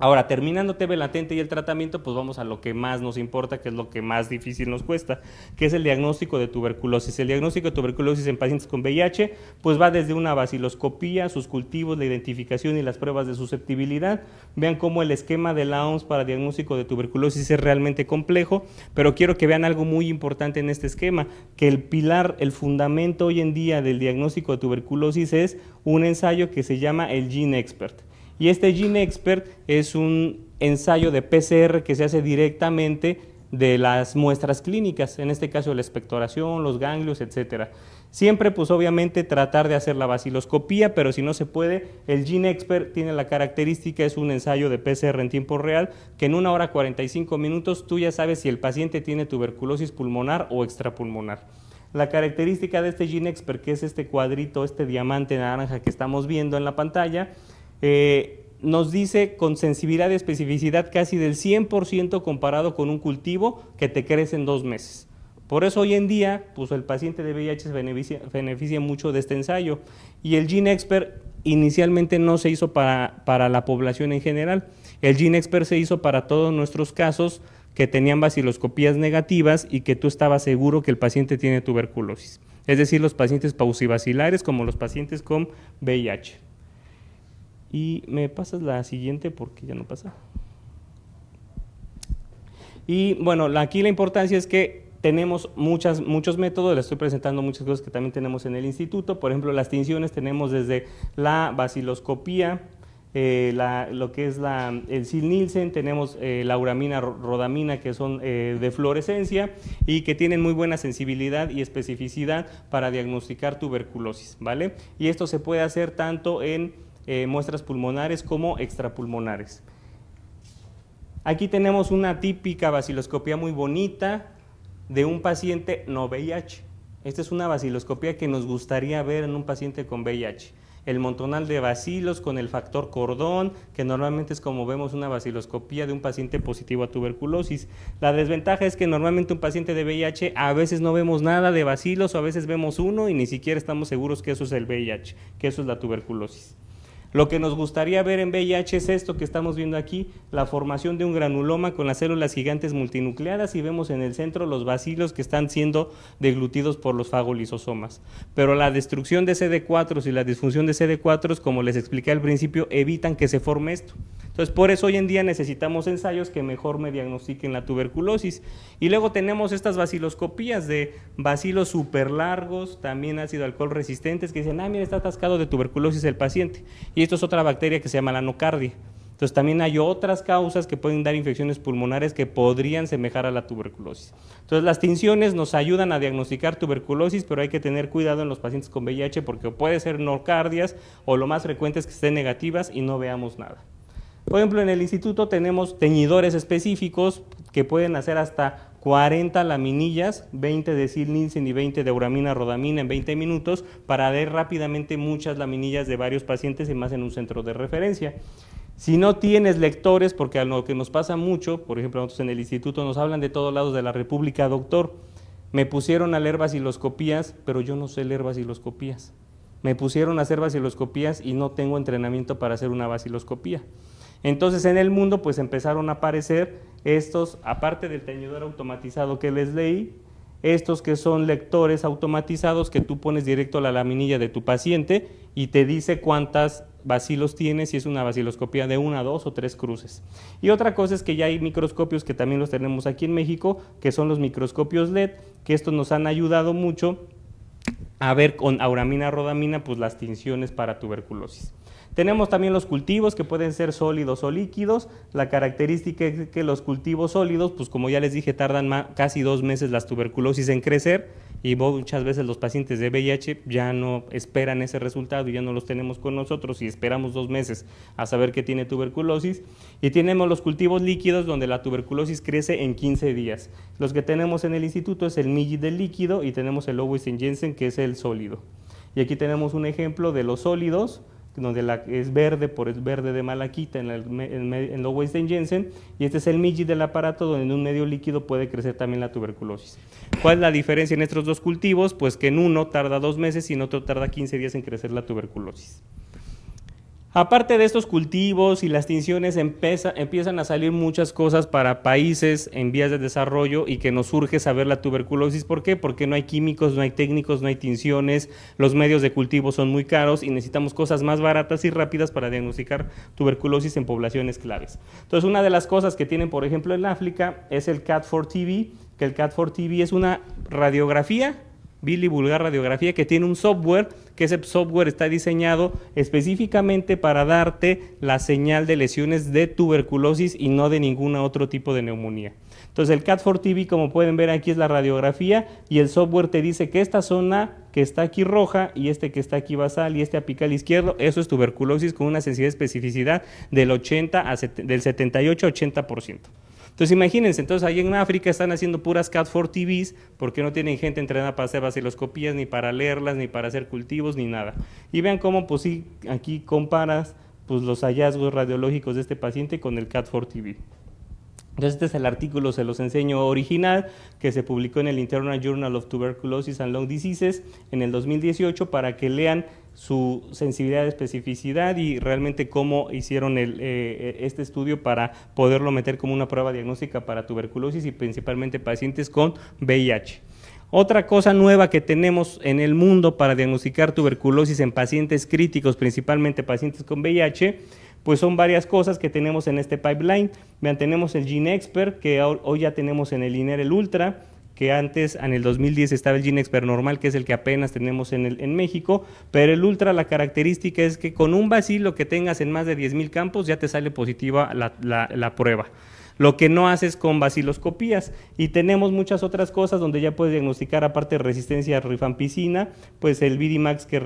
Ahora, terminando TV latente y el tratamiento, pues vamos a lo que más nos importa, que es lo que más difícil nos cuesta, que es el diagnóstico de tuberculosis. El diagnóstico de tuberculosis en pacientes con VIH, pues va desde una baciloscopía, sus cultivos, la identificación y las pruebas de susceptibilidad. Vean cómo el esquema de la OMS para diagnóstico de tuberculosis es realmente complejo, pero quiero que vean algo muy importante en este esquema, que el pilar, el fundamento hoy en día del diagnóstico de tuberculosis es un ensayo que se llama el Gene Expert. Y este GeneXpert es un ensayo de PCR que se hace directamente de las muestras clínicas, en este caso la expectoración, los ganglios, etcétera. Siempre, pues obviamente, tratar de hacer la vaciloscopía, pero si no se puede, el GeneXpert tiene la característica, es un ensayo de PCR en tiempo real, que en una hora 45 minutos tú ya sabes si el paciente tiene tuberculosis pulmonar o extrapulmonar. La característica de este GeneXpert, que es este cuadrito, este diamante naranja que estamos viendo en la pantalla, eh, nos dice con sensibilidad y especificidad casi del 100% comparado con un cultivo que te crece en dos meses. Por eso hoy en día, pues, el paciente de VIH se beneficia, mucho de este ensayo. Y el GeneXpert Expert inicialmente no se hizo para, la población en general. El GeneXpert Expert se hizo para todos nuestros casos que tenían vaciloscopías negativas y que tú estabas seguro que el paciente tiene tuberculosis. Es decir, los pacientes pausivacilares como los pacientes con VIH. Y me pasas la siguiente porque ya no pasa. Y bueno, aquí la importancia es que tenemos muchas, muchos métodos, les estoy presentando muchas cosas que también tenemos en el instituto, por ejemplo, las tinciones tenemos desde la baciloscopía, eh, lo que es la, el sil Nielsen, tenemos eh, la uramina, rodamina, que son eh, de fluorescencia y que tienen muy buena sensibilidad y especificidad para diagnosticar tuberculosis, ¿vale? Y esto se puede hacer tanto en eh, muestras pulmonares como extrapulmonares. Aquí tenemos una típica vaciloscopía muy bonita de un paciente no VIH. Esta es una vaciloscopía que nos gustaría ver en un paciente con VIH. El montonal de vacilos con el factor cordón, que normalmente es como vemos una vaciloscopía de un paciente positivo a tuberculosis. La desventaja es que normalmente un paciente de VIH a veces no vemos nada de vacilos o a veces vemos uno y ni siquiera estamos seguros que eso es el VIH, que eso es la tuberculosis. Lo que nos gustaría ver en VIH es esto que estamos viendo aquí, la formación de un granuloma con las células gigantes multinucleadas y vemos en el centro los bacilos que están siendo deglutidos por los fagolisosomas. Pero la destrucción de CD4 y la disfunción de CD4, como les expliqué al principio, evitan que se forme esto. Entonces, por eso hoy en día necesitamos ensayos que mejor me diagnostiquen la tuberculosis. Y luego tenemos estas vaciloscopías de vacilos súper largos, también ácido alcohol resistentes, que dicen, ah, mira, está atascado de tuberculosis el paciente. Y esto es otra bacteria que se llama la nocardia. Entonces también hay otras causas que pueden dar infecciones pulmonares que podrían semejar a la tuberculosis. Entonces las tinciones nos ayudan a diagnosticar tuberculosis, pero hay que tener cuidado en los pacientes con VIH porque puede ser nocardias o lo más frecuente es que estén negativas y no veamos nada. Por ejemplo, en el instituto tenemos teñidores específicos que pueden hacer hasta 40 laminillas, 20 de silnicin y 20 de uramina rodamina en 20 minutos para ver rápidamente muchas laminillas de varios pacientes y más en un centro de referencia. Si no tienes lectores, porque a lo que nos pasa mucho, por ejemplo, nosotros en el instituto nos hablan de todos lados de la República, doctor, me pusieron a leer vaciloscopías, pero yo no sé leer vaciloscopías. Me pusieron a hacer vaciloscopías y no tengo entrenamiento para hacer una vaciloscopía. Entonces en el mundo pues empezaron a aparecer estos, aparte del teñidor automatizado que les leí, estos que son lectores automatizados que tú pones directo a la laminilla de tu paciente y te dice cuántas vacilos tienes si es una vaciloscopía de una, dos o tres cruces. Y otra cosa es que ya hay microscopios que también los tenemos aquí en México, que son los microscopios LED, que estos nos han ayudado mucho a ver con auramina, rodamina, pues las tinciones para tuberculosis. Tenemos también los cultivos que pueden ser sólidos o líquidos. La característica es que los cultivos sólidos, pues como ya les dije, tardan casi dos meses las tuberculosis en crecer y muchas veces los pacientes de VIH ya no esperan ese resultado y ya no los tenemos con nosotros y esperamos dos meses a saber que tiene tuberculosis. Y tenemos los cultivos líquidos donde la tuberculosis crece en 15 días. Los que tenemos en el instituto es el Migi del líquido y tenemos el y Jensen que es el sólido. Y aquí tenemos un ejemplo de los sólidos donde es verde por es verde de malaquita en, el, en, Jensen, y este es el midi del aparato donde en un medio líquido puede crecer también la tuberculosis. ¿Cuál es la diferencia en estos dos cultivos? Pues que en uno tarda dos meses y en otro tarda 15 días en crecer la tuberculosis. Aparte de estos cultivos y las tinciones, empiezan a salir muchas cosas para países en vías de desarrollo y que nos surge saber la tuberculosis. ¿Por qué? Porque no hay químicos, no hay técnicos, no hay tinciones, los medios de cultivo son muy caros y necesitamos cosas más baratas y rápidas para diagnosticar tuberculosis en poblaciones claves. Entonces, una de las cosas que tienen, por ejemplo, en África es el CAT4TV, que el CAT4TV es una radiografía Billy Vulgar Radiografía, que tiene un software, que ese software está diseñado específicamente para darte la señal de lesiones de tuberculosis y no de ningún otro tipo de neumonía. Entonces el CAT4TV, como pueden ver aquí, es la radiografía y el software te dice que esta zona que está aquí roja y este que está aquí basal y este apical izquierdo, eso es tuberculosis con una sensibilidad especificidad del 80 del 78 80%. Entonces imagínense, entonces ahí en África están haciendo puras cat 4 TVs porque no tienen gente entrenada para hacer vaciloscopías, ni para leerlas, ni para hacer cultivos, ni nada. Y vean cómo pues sí, aquí comparas pues, los hallazgos radiológicos de este paciente con el cat 4 TV. Entonces, este es el artículo, se los enseño original, que se publicó en el Internal Journal of Tuberculosis and Lung Diseases en el 2018 para que lean su sensibilidad, especificidad y realmente cómo hicieron eh, eh, este estudio para poderlo meter como una prueba diagnóstica para tuberculosis y principalmente pacientes con VIH. Otra cosa nueva que tenemos en el mundo para diagnosticar tuberculosis en pacientes críticos, principalmente pacientes con VIH, pues son varias cosas que tenemos en este pipeline. Mantenemos tenemos el Gene Expert, que hoy ya tenemos en el INER el Ultra, que antes, en el 2010, estaba el Gene Expert normal, que es el que apenas tenemos en, el, en México, pero el Ultra, la característica es que con un vacilo que tengas en más de 10.000 campos, ya te sale positiva la, la, la prueba lo que no haces con vaciloscopías. Y tenemos muchas otras cosas donde ya puedes diagnosticar, aparte resistencia a rifampicina, pues el Vidimax que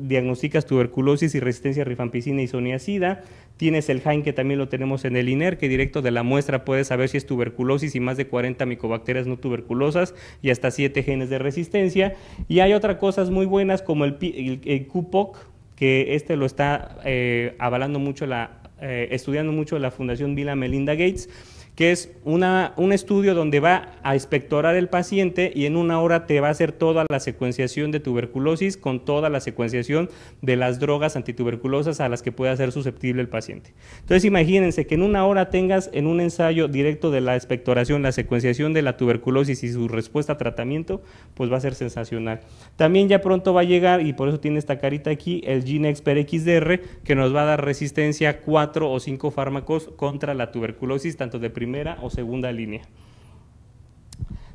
diagnosticas tuberculosis y resistencia a rifampicina y soniacida. Tienes el Hain que también lo tenemos en el INER, que directo de la muestra puedes saber si es tuberculosis y más de 40 micobacterias no tuberculosas y hasta 7 genes de resistencia. Y hay otras cosas muy buenas como el, el, QPOC, que este lo está eh, avalando mucho la, eh, estudiando mucho la Fundación Vila Melinda Gates que es una, un estudio donde va a espectorar el paciente y en una hora te va a hacer toda la secuenciación de tuberculosis con toda la secuenciación de las drogas antituberculosas a las que pueda ser susceptible el paciente. Entonces imagínense que en una hora tengas en un ensayo directo de la espectoración la secuenciación de la tuberculosis y su respuesta a tratamiento, pues va a ser sensacional. También ya pronto va a llegar, y por eso tiene esta carita aquí, el GeneXpert XDR, que nos va a dar resistencia a cuatro o cinco fármacos contra la tuberculosis, tanto de primera primera o segunda línea.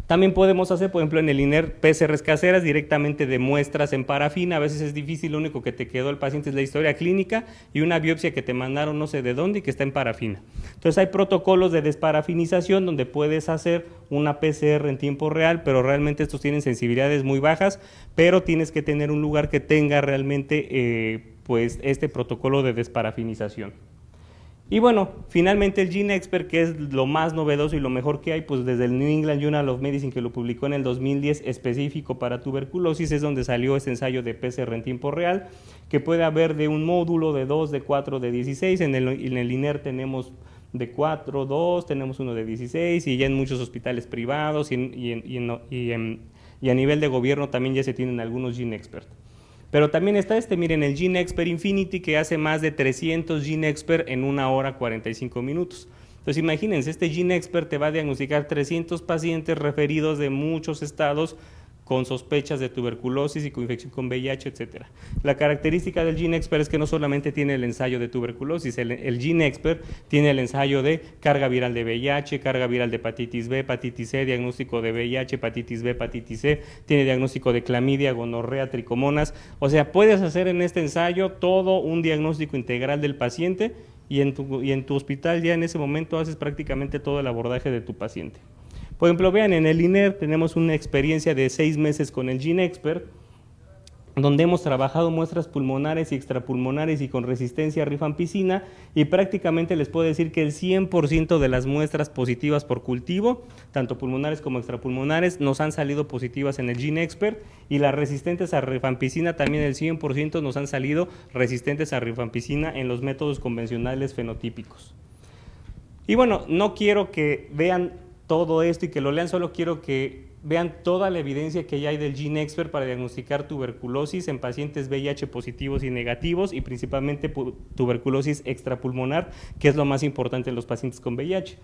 También podemos hacer, por ejemplo, en el INER PCRs caseras directamente de muestras en parafina. A veces es difícil, lo único que te quedó el paciente es la historia clínica y una biopsia que te mandaron no sé de dónde y que está en parafina. Entonces hay protocolos de desparafinización donde puedes hacer una PCR en tiempo real, pero realmente estos tienen sensibilidades muy bajas, pero tienes que tener un lugar que tenga realmente eh, pues, este protocolo de desparafinización. Y bueno, finalmente el Gene Expert, que es lo más novedoso y lo mejor que hay, pues desde el New England Journal of Medicine, que lo publicó en el 2010 específico para tuberculosis, es donde salió ese ensayo de PCR en tiempo real, que puede haber de un módulo, de 2, de 4, de 16. En el, en el INER tenemos de 4, 2, tenemos uno de 16, y ya en muchos hospitales privados y, y, y a nivel de gobierno también ya se tienen algunos Gene Expert. Pero también está este, miren, el Gene Infinity que hace más de 300 Gene en una hora 45 minutos. Entonces imagínense, este Gene te va a diagnosticar 300 pacientes referidos de muchos estados con sospechas de tuberculosis y con infección con VIH, etc. La característica del GeneXpert es que no solamente tiene el ensayo de tuberculosis, el, GeneXpert tiene el ensayo de carga viral de VIH, carga viral de hepatitis B, hepatitis C, diagnóstico de VIH, hepatitis B, hepatitis C, tiene diagnóstico de clamidia, gonorrea, tricomonas. O sea, puedes hacer en este ensayo todo un diagnóstico integral del paciente y tu, y en tu hospital ya en ese momento haces prácticamente todo el abordaje de tu paciente. Por ejemplo, vean, en el INER tenemos una experiencia de seis meses con el GeneXpert, donde hemos trabajado muestras pulmonares y extrapulmonares y con resistencia a rifampicina y prácticamente les puedo decir que el 100% de las muestras positivas por cultivo, tanto pulmonares como extrapulmonares, nos han salido positivas en el GeneXpert y las resistentes a rifampicina también el 100% nos han salido resistentes a rifampicina en los métodos convencionales fenotípicos. Y bueno, no quiero que vean todo esto y que lo lean, solo quiero que vean toda la evidencia que ya hay del Gene Expert para diagnosticar tuberculosis en pacientes VIH positivos y negativos y principalmente tuberculosis extrapulmonar, que es lo más importante en los pacientes con VIH.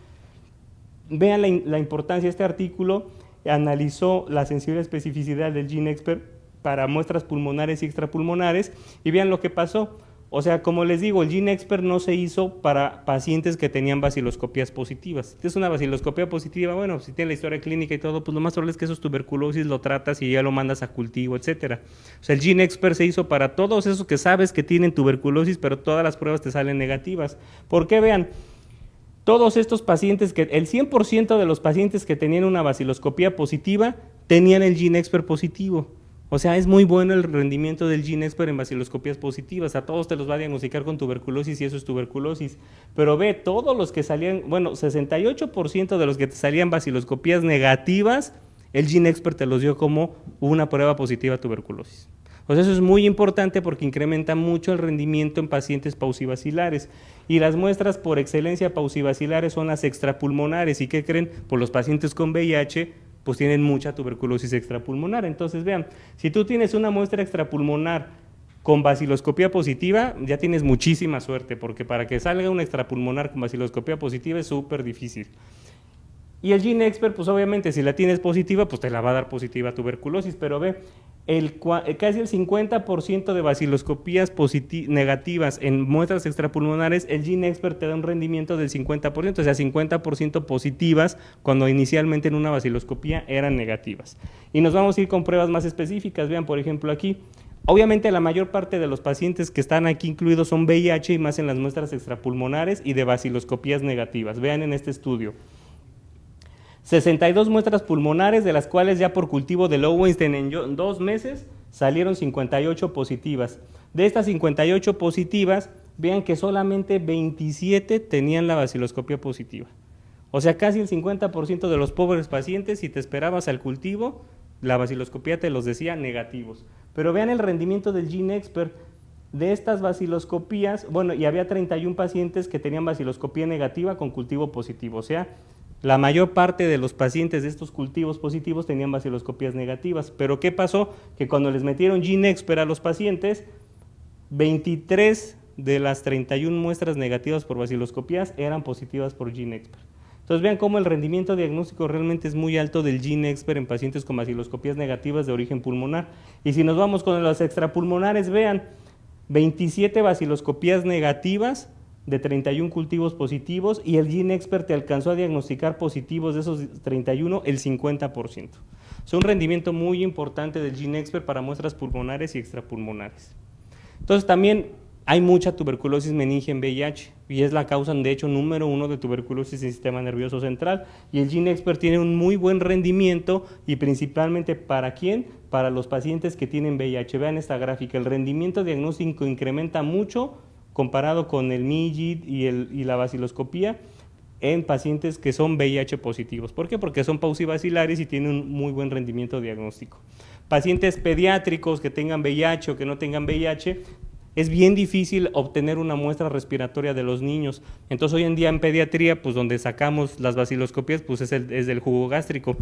Vean la, importancia de este artículo, analizó la sensibilidad especificidad del Gene Expert para muestras pulmonares y extrapulmonares y vean lo que pasó o sea, como les digo, el GeneXpert Expert no se hizo para pacientes que tenían baciloscopías positivas. Si Es una baciloscopía positiva, bueno, si tiene la historia clínica y todo, pues lo más probable es que eso es tuberculosis, lo tratas y ya lo mandas a cultivo, etcétera. O sea, el GeneXpert Expert se hizo para todos esos que sabes que tienen tuberculosis, pero todas las pruebas te salen negativas. Porque vean, todos estos pacientes que el 100% de los pacientes que tenían una baciloscopía positiva tenían el GeneXpert Expert positivo o sea, es muy bueno el rendimiento del gene expert en baciloscopías positivas. A todos te los va a diagnosticar con tuberculosis y eso es tuberculosis. Pero ve, todos los que salían, bueno, 68% de los que te salían baciloscopías negativas, el gene expert te los dio como una prueba positiva a tuberculosis. O sea, eso es muy importante porque incrementa mucho el rendimiento en pacientes pausivacilares. Y las muestras por excelencia pausivacilares son las extrapulmonares. ¿Y qué creen? Por los pacientes con VIH pues tienen mucha tuberculosis extrapulmonar. Entonces, vean, si tú tienes una muestra extrapulmonar con baciloscopía positiva, ya tienes muchísima suerte, porque para que salga una extrapulmonar con baciloscopía positiva es súper difícil. Y el gene pues obviamente, si la tienes positiva, pues te la va a dar positiva tuberculosis, pero ve, eh, casi el 50% de vaciloscopías negativas en muestras extrapulmonares, el Gene Expert te da un rendimiento del 50%, o sea, 50% positivas cuando inicialmente en una vaciloscopía eran negativas. Y nos vamos a ir con pruebas más específicas. Vean, por ejemplo, aquí. Obviamente la mayor parte de los pacientes que están aquí incluidos son VIH y más en las muestras extrapulmonares y de vaciloscopías negativas. Vean en este estudio. 62 muestras pulmonares, de las cuales ya por cultivo de Lowenstein en dos meses salieron 58 positivas. De estas 58 positivas, vean que solamente 27 tenían la baciloscopia positiva. O sea, casi el 50% de los pobres pacientes, si te esperabas al cultivo, la baciloscopía te los decía negativos. Pero vean el rendimiento del GeneXpert Expert. De estas baciloscopías, bueno, y había 31 pacientes que tenían baciloscopía negativa con cultivo positivo. O sea, la mayor parte de los pacientes de estos cultivos positivos tenían vaciloscopías negativas, pero ¿qué pasó? Que cuando les metieron GeneXpert a los pacientes, 23 de las 31 muestras negativas por vaciloscopías eran positivas por GeneXpert. Entonces vean cómo el rendimiento diagnóstico realmente es muy alto del GeneXpert en pacientes con vaciloscopías negativas de origen pulmonar. Y si nos vamos con las extrapulmonares, vean, 27 vaciloscopías negativas de 31 cultivos positivos y el Gene te alcanzó a diagnosticar positivos de esos 31 el 50%. Es un rendimiento muy importante del Gene Expert para muestras pulmonares y extrapulmonares. Entonces también hay mucha tuberculosis meninge en VIH y es la causa de hecho número uno de tuberculosis en sistema nervioso central y el Gene tiene un muy buen rendimiento y principalmente para quién? Para los pacientes que tienen VIH. Vean esta gráfica, el rendimiento diagnóstico incrementa mucho comparado con el MIGID y, la vaciloscopía en pacientes que son VIH positivos. ¿Por qué? Porque son pausivacilares y tienen un muy buen rendimiento diagnóstico. Pacientes pediátricos que tengan VIH o que no tengan VIH, es bien difícil obtener una muestra respiratoria de los niños. Entonces hoy en día en pediatría, pues donde sacamos las vaciloscopias, pues es, el, del jugo gástrico.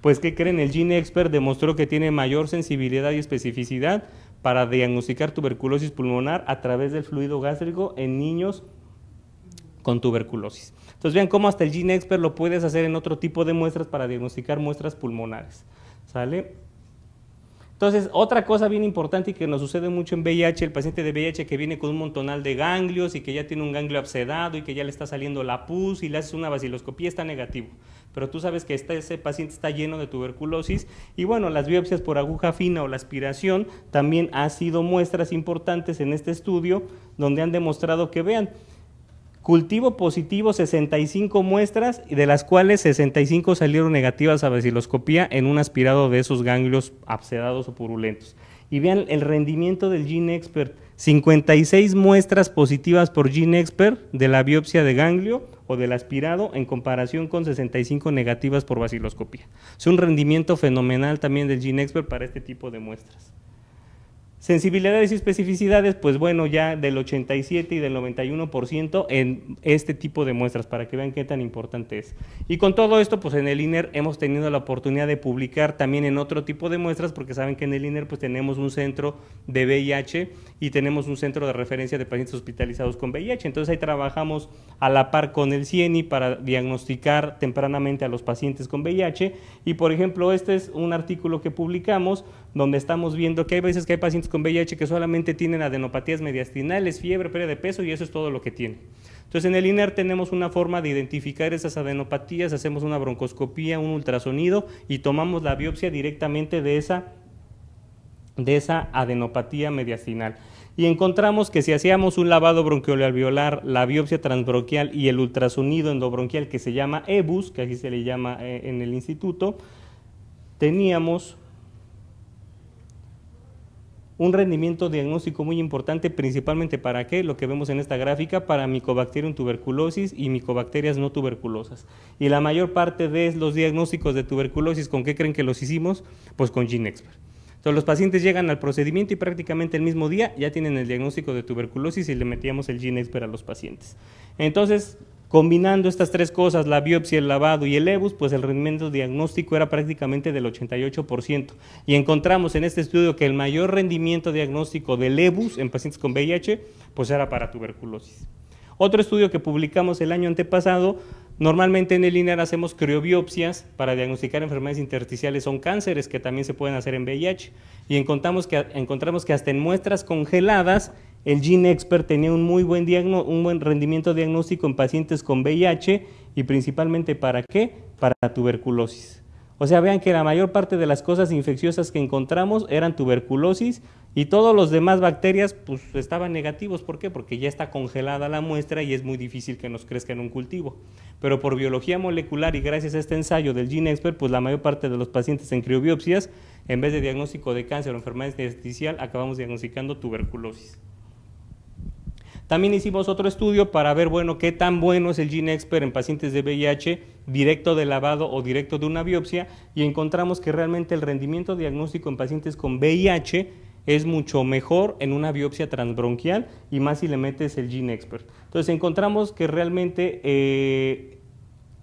Pues ¿qué creen? El GeneXpert demostró que tiene mayor sensibilidad y especificidad para diagnosticar tuberculosis pulmonar a través del fluido gástrico en niños con tuberculosis. Entonces vean cómo hasta el Gene Expert lo puedes hacer en otro tipo de muestras para diagnosticar muestras pulmonares. ¿Sale? Entonces, otra cosa bien importante y que nos sucede mucho en VIH, el paciente de VIH que viene con un montonal de ganglios y que ya tiene un ganglio absedado y que ya le está saliendo la pus y le haces una vaciloscopía, está negativo pero tú sabes que este, ese paciente está lleno de tuberculosis y bueno, las biopsias por aguja fina o la aspiración también han sido muestras importantes en este estudio donde han demostrado que vean, cultivo positivo 65 muestras, de las cuales 65 salieron negativas a vaciloscopía en un aspirado de esos ganglios absedados o purulentos. Y vean el rendimiento del gene expert 56 muestras positivas por GeneXpert de la biopsia de ganglio o del aspirado en comparación con 65 negativas por baciloscopía. Es un rendimiento fenomenal también del GeneXpert para este tipo de muestras. Sensibilidades y especificidades, pues bueno, ya del 87 y del 91% en este tipo de muestras, para que vean qué tan importante es. Y con todo esto, pues en el INER hemos tenido la oportunidad de publicar también en otro tipo de muestras, porque saben que en el INER pues tenemos un centro de VIH y tenemos un centro de referencia de pacientes hospitalizados con VIH. Entonces ahí trabajamos a la par con el CIENI e para diagnosticar tempranamente a los pacientes con VIH. Y por ejemplo, este es un artículo que publicamos donde estamos viendo que hay veces que hay pacientes con VIH que solamente tienen adenopatías mediastinales, fiebre, pérdida de peso y eso es todo lo que tiene. Entonces, en el INER tenemos una forma de identificar esas adenopatías, hacemos una broncoscopía, un ultrasonido y tomamos la biopsia directamente de esa, de esa adenopatía mediastinal. Y encontramos que si hacíamos un lavado violar la biopsia transbronquial y el ultrasonido endobronquial que se llama EBUS, que aquí se le llama eh, en el instituto, teníamos un rendimiento diagnóstico muy importante, principalmente para qué, lo que vemos en esta gráfica, para micobacterium tuberculosis y micobacterias no tuberculosas. Y la mayor parte de los diagnósticos de tuberculosis, ¿con qué creen que los hicimos? Pues con GeneXpert. Entonces los pacientes llegan al procedimiento y prácticamente el mismo día ya tienen el diagnóstico de tuberculosis y le metíamos el GeneXpert a los pacientes. Entonces, Combinando estas tres cosas, la biopsia, el lavado y el EBUS, pues el rendimiento diagnóstico era prácticamente del 88%. Y encontramos en este estudio que el mayor rendimiento diagnóstico del EBUS en pacientes con VIH, pues era para tuberculosis. Otro estudio que publicamos el año antepasado, normalmente en el INER hacemos criobiopsias para diagnosticar enfermedades intersticiales, son cánceres que también se pueden hacer en VIH. Y encontramos que, encontramos que hasta en muestras congeladas el Gene Expert tenía un muy buen, rendimiento diagnóstico en pacientes con VIH y principalmente para qué? Para tuberculosis. O sea, vean que la mayor parte de las cosas infecciosas que encontramos eran tuberculosis y todos los demás bacterias pues estaban negativos. ¿Por qué? Porque ya está congelada la muestra y es muy difícil que nos crezca en un cultivo. Pero por biología molecular y gracias a este ensayo del GeneXpert, Expert, pues la mayor parte de los pacientes en criobiopsias, en vez de diagnóstico de cáncer o enfermedad intersticial, acabamos diagnosticando tuberculosis. También hicimos otro estudio para ver, bueno, qué tan bueno es el Gene Expert en pacientes de VIH directo de lavado o directo de una biopsia y encontramos que realmente el rendimiento diagnóstico en pacientes con VIH es mucho mejor en una biopsia transbronquial y más si le metes el Gene Expert. Entonces encontramos que realmente eh,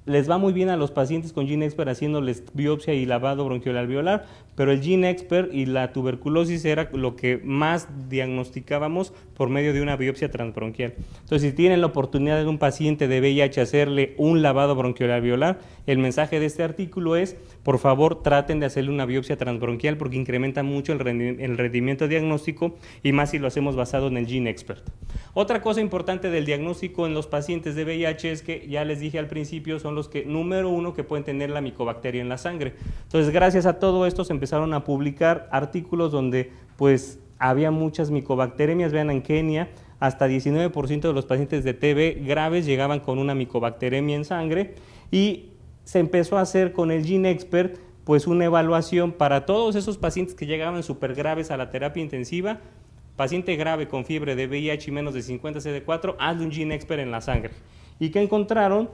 les va muy bien a los pacientes con GeneXpert Expert haciéndoles biopsia y lavado bronquial alveolar, pero el GeneXpert y la tuberculosis era lo que más diagnosticábamos por medio de una biopsia transbronquial. Entonces, si tienen la oportunidad de un paciente de VIH hacerle un lavado bronquial alveolar, el mensaje de este artículo es, por favor, traten de hacerle una biopsia transbronquial porque incrementa mucho el, rendimiento diagnóstico y más si lo hacemos basado en el GeneXpert. Otra cosa importante del diagnóstico en los pacientes de VIH es que ya les dije al principio son los que, número uno, que pueden tener la micobacteria en la sangre. Entonces, gracias a todo esto se empezaron a publicar artículos donde pues había muchas micobacteremias, vean en Kenia, hasta 19% de los pacientes de TB graves llegaban con una micobacteremia en sangre y se empezó a hacer con el GeneXpert pues una evaluación para todos esos pacientes que llegaban súper graves a la terapia intensiva, paciente grave con fiebre de VIH menos de 50 CD4, hazle un GeneXpert en la sangre. ¿Y qué encontraron?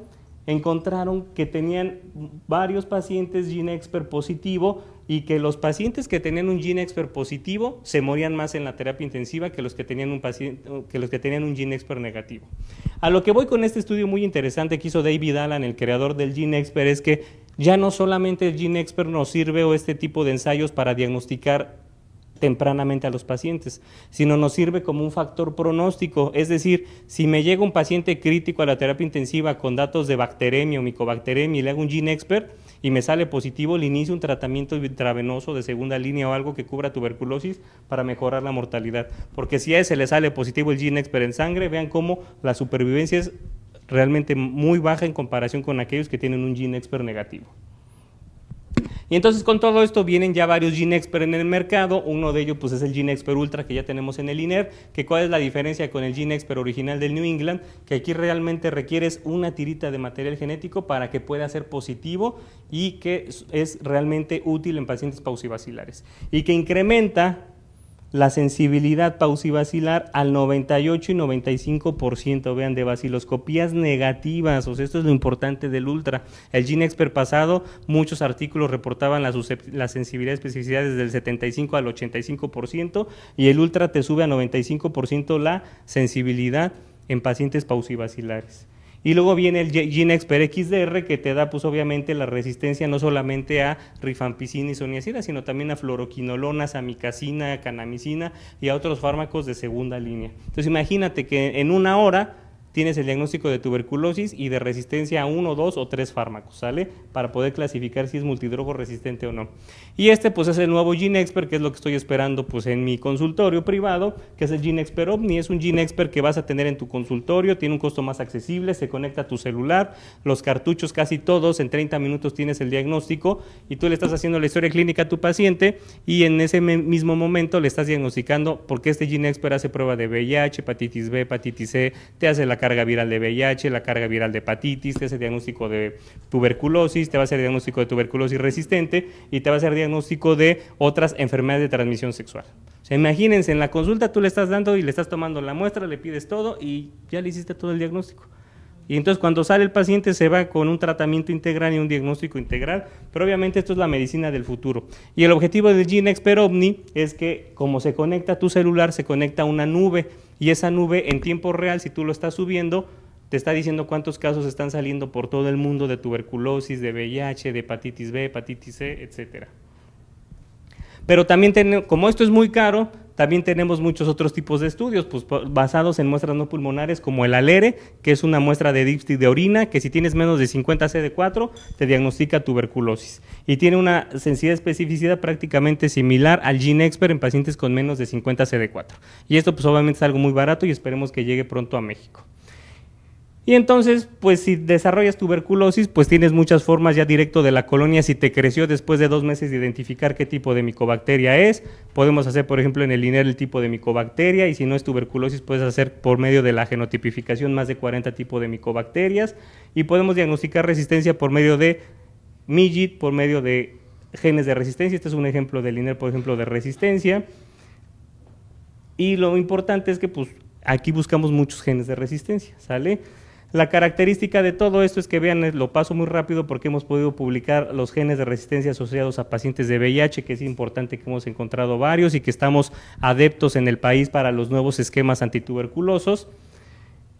encontraron que tenían varios pacientes GeneXpert positivo y que los pacientes que tenían un GeneXpert positivo se morían más en la terapia intensiva que los que tenían un, paciente, que los que tenían GeneXpert negativo. A lo que voy con este estudio muy interesante que hizo David Allen, el creador del GeneXpert, es que ya no solamente el GeneXpert nos sirve o este tipo de ensayos para diagnosticar tempranamente a los pacientes, sino nos sirve como un factor pronóstico. Es decir, si me llega un paciente crítico a la terapia intensiva con datos de bacteremia o micobacteremia y le hago un gene expert y me sale positivo, le inicio un tratamiento intravenoso de segunda línea o algo que cubra tuberculosis para mejorar la mortalidad. Porque si a ese le sale positivo el gene expert en sangre, vean cómo la supervivencia es realmente muy baja en comparación con aquellos que tienen un gene expert negativo. Y entonces con todo esto vienen ya varios GeneXper en el mercado, uno de ellos pues es el GeneXper Ultra que ya tenemos en el INER, que cuál es la diferencia con el GeneXper original del New England, que aquí realmente requieres una tirita de material genético para que pueda ser positivo y que es realmente útil en pacientes pausivacilares y que incrementa la sensibilidad pausivacilar al 98 y 95%, vean, de vaciloscopías negativas, o sea, esto es lo importante del ultra. El Gene Expert pasado, muchos artículos reportaban la, sensibilidad y especificidad desde el 75 al 85% y el ultra te sube a 95% la sensibilidad en pacientes pausivacilares. Y luego viene el GeneXpert XDR que te da pues obviamente la resistencia no solamente a rifampicina y soniacina, sino también a fluoroquinolona, amicacina, canamicina y a otros fármacos de segunda línea. Entonces imagínate que en una hora tienes el diagnóstico de tuberculosis y de resistencia a uno, dos o tres fármacos, ¿sale? Para poder clasificar si es multidrogo resistente o no. Y este pues es el nuevo GeneXpert, que es lo que estoy esperando pues en mi consultorio privado, que es el GeneXpert Omni, es un GeneXpert que vas a tener en tu consultorio, tiene un costo más accesible, se conecta a tu celular, los cartuchos casi todos, en 30 minutos tienes el diagnóstico y tú le estás haciendo la historia clínica a tu paciente y en ese mismo momento le estás diagnosticando porque este GeneXpert hace prueba de VIH, hepatitis B, hepatitis C, te hace la carga viral de VIH, la carga viral de hepatitis, te hace diagnóstico de tuberculosis, te va a hacer diagnóstico de tuberculosis resistente y te va a hacer diagnóstico de otras enfermedades de transmisión sexual. O sea, imagínense, en la consulta tú le estás dando y le estás tomando la muestra, le pides todo y ya le hiciste todo el diagnóstico. Y entonces cuando sale el paciente se va con un tratamiento integral y un diagnóstico integral, pero obviamente esto es la medicina del futuro. Y el objetivo del genexper Omni es que como se conecta tu celular, se conecta a una nube y esa nube en tiempo real, si tú lo estás subiendo, te está diciendo cuántos casos están saliendo por todo el mundo de tuberculosis, de VIH, de hepatitis B, hepatitis C, etcétera. Pero también, como esto es muy caro, también tenemos muchos otros tipos de estudios pues, basados en muestras no pulmonares como el ALERE, que es una muestra de dipstick de orina, que si tienes menos de 50 CD4 te diagnostica tuberculosis. Y tiene una sensibilidad especificidad prácticamente similar al Gene Expert en pacientes con menos de 50 CD4. Y esto pues obviamente es algo muy barato y esperemos que llegue pronto a México. Y entonces, pues si desarrollas tuberculosis, pues tienes muchas formas ya directo de la colonia. Si te creció después de dos meses de identificar qué tipo de micobacteria es, podemos hacer, por ejemplo, en el INER el tipo de micobacteria y si no es tuberculosis, puedes hacer por medio de la genotipificación más de 40 tipos de micobacterias y podemos diagnosticar resistencia por medio de MIGIT, por medio de genes de resistencia. Este es un ejemplo del INER, por ejemplo, de resistencia. Y lo importante es que pues, aquí buscamos muchos genes de resistencia, ¿sale? La característica de todo esto es que vean, lo paso muy rápido porque hemos podido publicar los genes de resistencia asociados a pacientes de VIH, que es importante que hemos encontrado varios y que estamos adeptos en el país para los nuevos esquemas antituberculosos.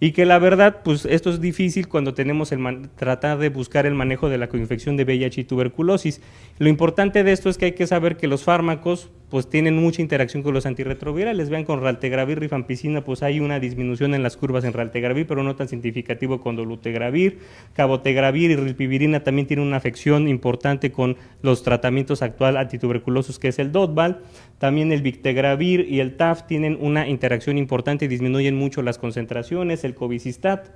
Y que la verdad, pues esto es difícil cuando tenemos el tratar de buscar el manejo de la coinfección de VIH y tuberculosis. Lo importante de esto es que hay que saber que los fármacos pues tienen mucha interacción con los antirretrovirales. Vean con raltegravir, rifampicina, pues hay una disminución en las curvas en raltegravir, pero no tan significativo con dolutegravir. Cabotegravir y rilpivirina también tienen una afección importante con los tratamientos actual antituberculosos que es el Dotval. También el Victegravir y el TAF tienen una interacción importante y disminuyen mucho las concentraciones, el Covicistat.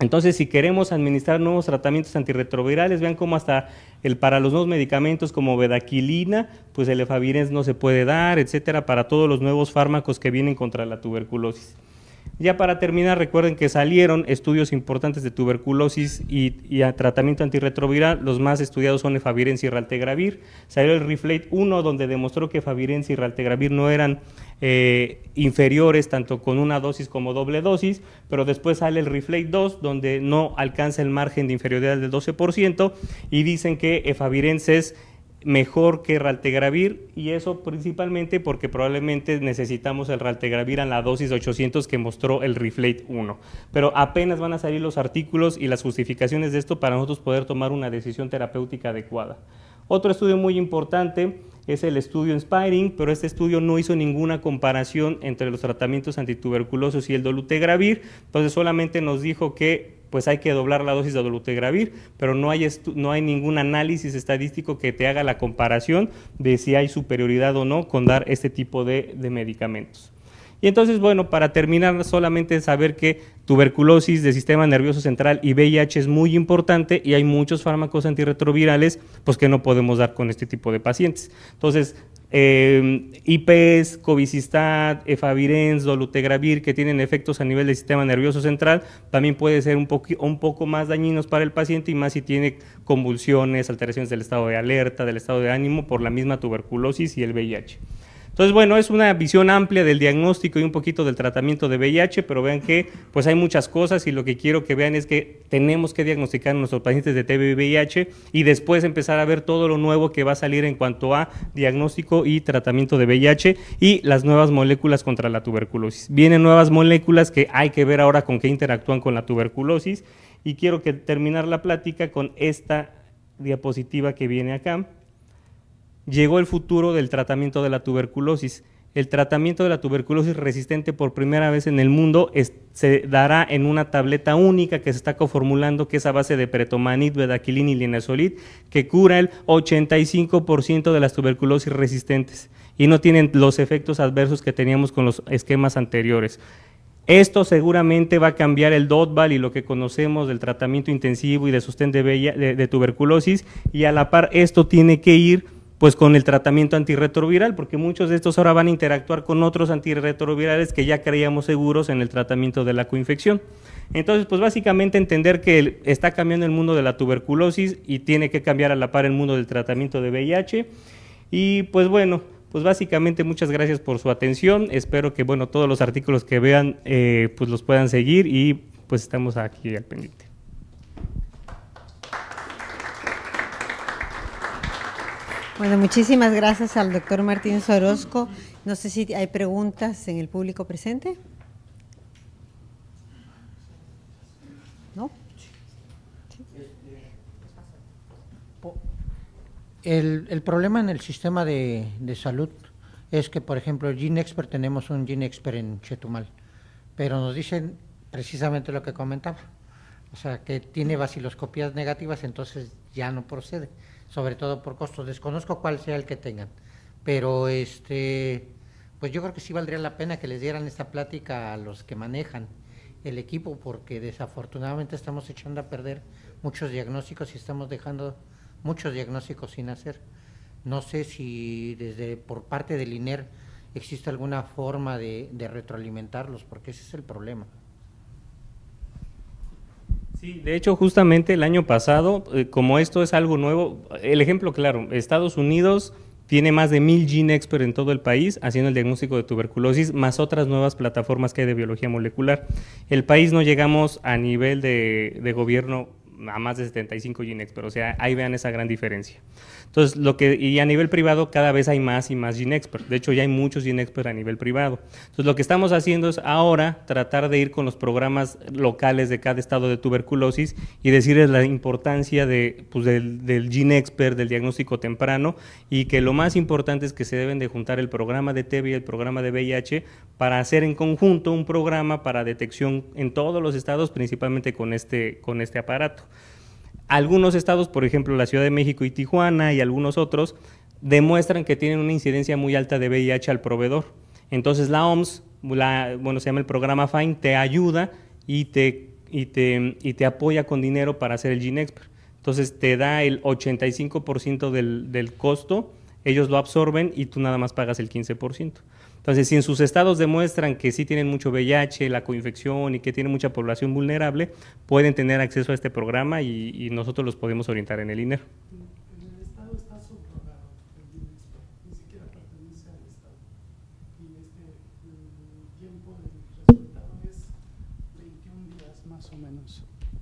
Entonces, si queremos administrar nuevos tratamientos antirretrovirales, vean cómo hasta el, para los nuevos medicamentos como Vedaquilina, pues el efavirenz no se puede dar, etcétera, para todos los nuevos fármacos que vienen contra la tuberculosis. Ya para terminar, recuerden que salieron estudios importantes de tuberculosis y, tratamiento antirretroviral. Los más estudiados son efavirense y raltegravir. Salió el Reflate 1, donde demostró que efavirense y raltegravir no eran eh, inferiores tanto con una dosis como doble dosis, pero después sale el Reflate 2, donde no alcanza el margen de inferioridad del 12%, y dicen que es mejor que raltegravir y eso principalmente porque probablemente necesitamos el raltegravir en la dosis 800 que mostró el Reflate 1. Pero apenas van a salir los artículos y las justificaciones de esto para nosotros poder tomar una decisión terapéutica adecuada. Otro estudio muy importante es el estudio Inspiring, pero este estudio no hizo ninguna comparación entre los tratamientos antituberculosos y el dolutegravir, entonces solamente nos dijo que pues hay que doblar la dosis de dolutegravir, pero no hay, no hay ningún análisis estadístico que te haga la comparación de si hay superioridad o no con dar este tipo de medicamentos. Y entonces, bueno, para terminar, solamente saber que tuberculosis de sistema nervioso central y VIH es muy importante y hay muchos fármacos antirretrovirales pues, que no podemos dar con este tipo de pacientes. Entonces, eh, IPs, Covicistat, Efavirenz, Dolutegravir, que tienen efectos a nivel del sistema nervioso central, también puede ser un poco más dañinos para el paciente y más si tiene convulsiones, alteraciones del estado de alerta, del estado de ánimo por la misma tuberculosis y el VIH. Entonces, bueno, es una visión amplia del diagnóstico y un poquito del tratamiento de VIH, pero vean que pues hay muchas cosas y lo que quiero que vean es que tenemos que diagnosticar a nuestros pacientes de TB y VIH y después empezar a ver todo lo nuevo que va a salir en cuanto a diagnóstico y tratamiento de VIH y las nuevas moléculas contra la tuberculosis. Vienen nuevas moléculas que hay que ver ahora con qué interactúan con la tuberculosis y quiero que terminar la plática con esta diapositiva que viene acá llegó el futuro del tratamiento de la tuberculosis. El tratamiento de la tuberculosis resistente por primera vez en el mundo se dará en una tableta única que se está coformulando, que es a base de pretomanid, bedaquilin y linezolid, que cura el 85% de las tuberculosis resistentes y no tienen los efectos adversos que teníamos con los esquemas anteriores. Esto seguramente va a cambiar el DOTVAL y lo que conocemos del tratamiento intensivo y de sostén de tuberculosis y a la par esto tiene que ir pues con el tratamiento antirretroviral, porque muchos de estos ahora van a interactuar con otros antirretrovirales que ya creíamos seguros en el tratamiento de la coinfección. Entonces, pues básicamente entender que está cambiando el mundo de la tuberculosis y tiene que cambiar a la par el mundo del tratamiento de VIH. Y pues bueno, pues básicamente muchas gracias por su atención. Espero que bueno todos los artículos que vean eh, pues los puedan seguir y pues estamos aquí al pendiente. Bueno, muchísimas gracias al doctor Martín Sorosco. No sé si hay preguntas en el público presente. ¿No? El, el, problema en el sistema de, de, salud es que, por ejemplo, el GeneXpert, tenemos un Expert en Chetumal, pero nos dicen precisamente lo que comentaba, o sea, que tiene vaciloscopías negativas, entonces ya no procede sobre todo por costos. Desconozco cuál sea el que tengan, pero este, pues yo creo que sí valdría la pena que les dieran esta plática a los que manejan el equipo, porque desafortunadamente estamos echando a perder muchos diagnósticos y estamos dejando muchos diagnósticos sin hacer. No sé si desde por parte del INER existe alguna forma de retroalimentarlos, porque ese es el problema. Sí, de hecho, justamente el año pasado, eh, como esto es algo nuevo, el ejemplo claro, Estados Unidos tiene más de mil gene expert en todo el país haciendo el diagnóstico de tuberculosis, más otras nuevas plataformas que hay de biología molecular. El país no llegamos a nivel de, de gobierno a más de 75 Ginex, o sea, ahí vean esa gran diferencia. Entonces, lo que, y a nivel privado cada vez hay más y más expert. de hecho ya hay muchos expert a nivel privado. Entonces, lo que estamos haciendo es ahora tratar de ir con los programas locales de cada estado de tuberculosis y decirles la importancia de, pues, del, del del diagnóstico temprano, y que lo más importante es que se deben de juntar el programa de TB y el programa de VIH para hacer en conjunto un programa para detección en todos los estados, principalmente con este, con este aparato. Algunos estados, por ejemplo la Ciudad de México y Tijuana y algunos otros, demuestran que tienen una incidencia muy alta de VIH al proveedor. Entonces la OMS, bueno, se llama el programa FINE, te ayuda y te, y te, apoya con dinero para hacer el GeneXpert. Entonces te da el 85% del costo, ellos lo absorben y tú nada más pagas el 15%. Entonces, si en sus estados demuestran que sí tienen mucho VIH, la coinfección y que tienen mucha población vulnerable, pueden tener acceso a este programa y, nosotros los podemos orientar en el INER. E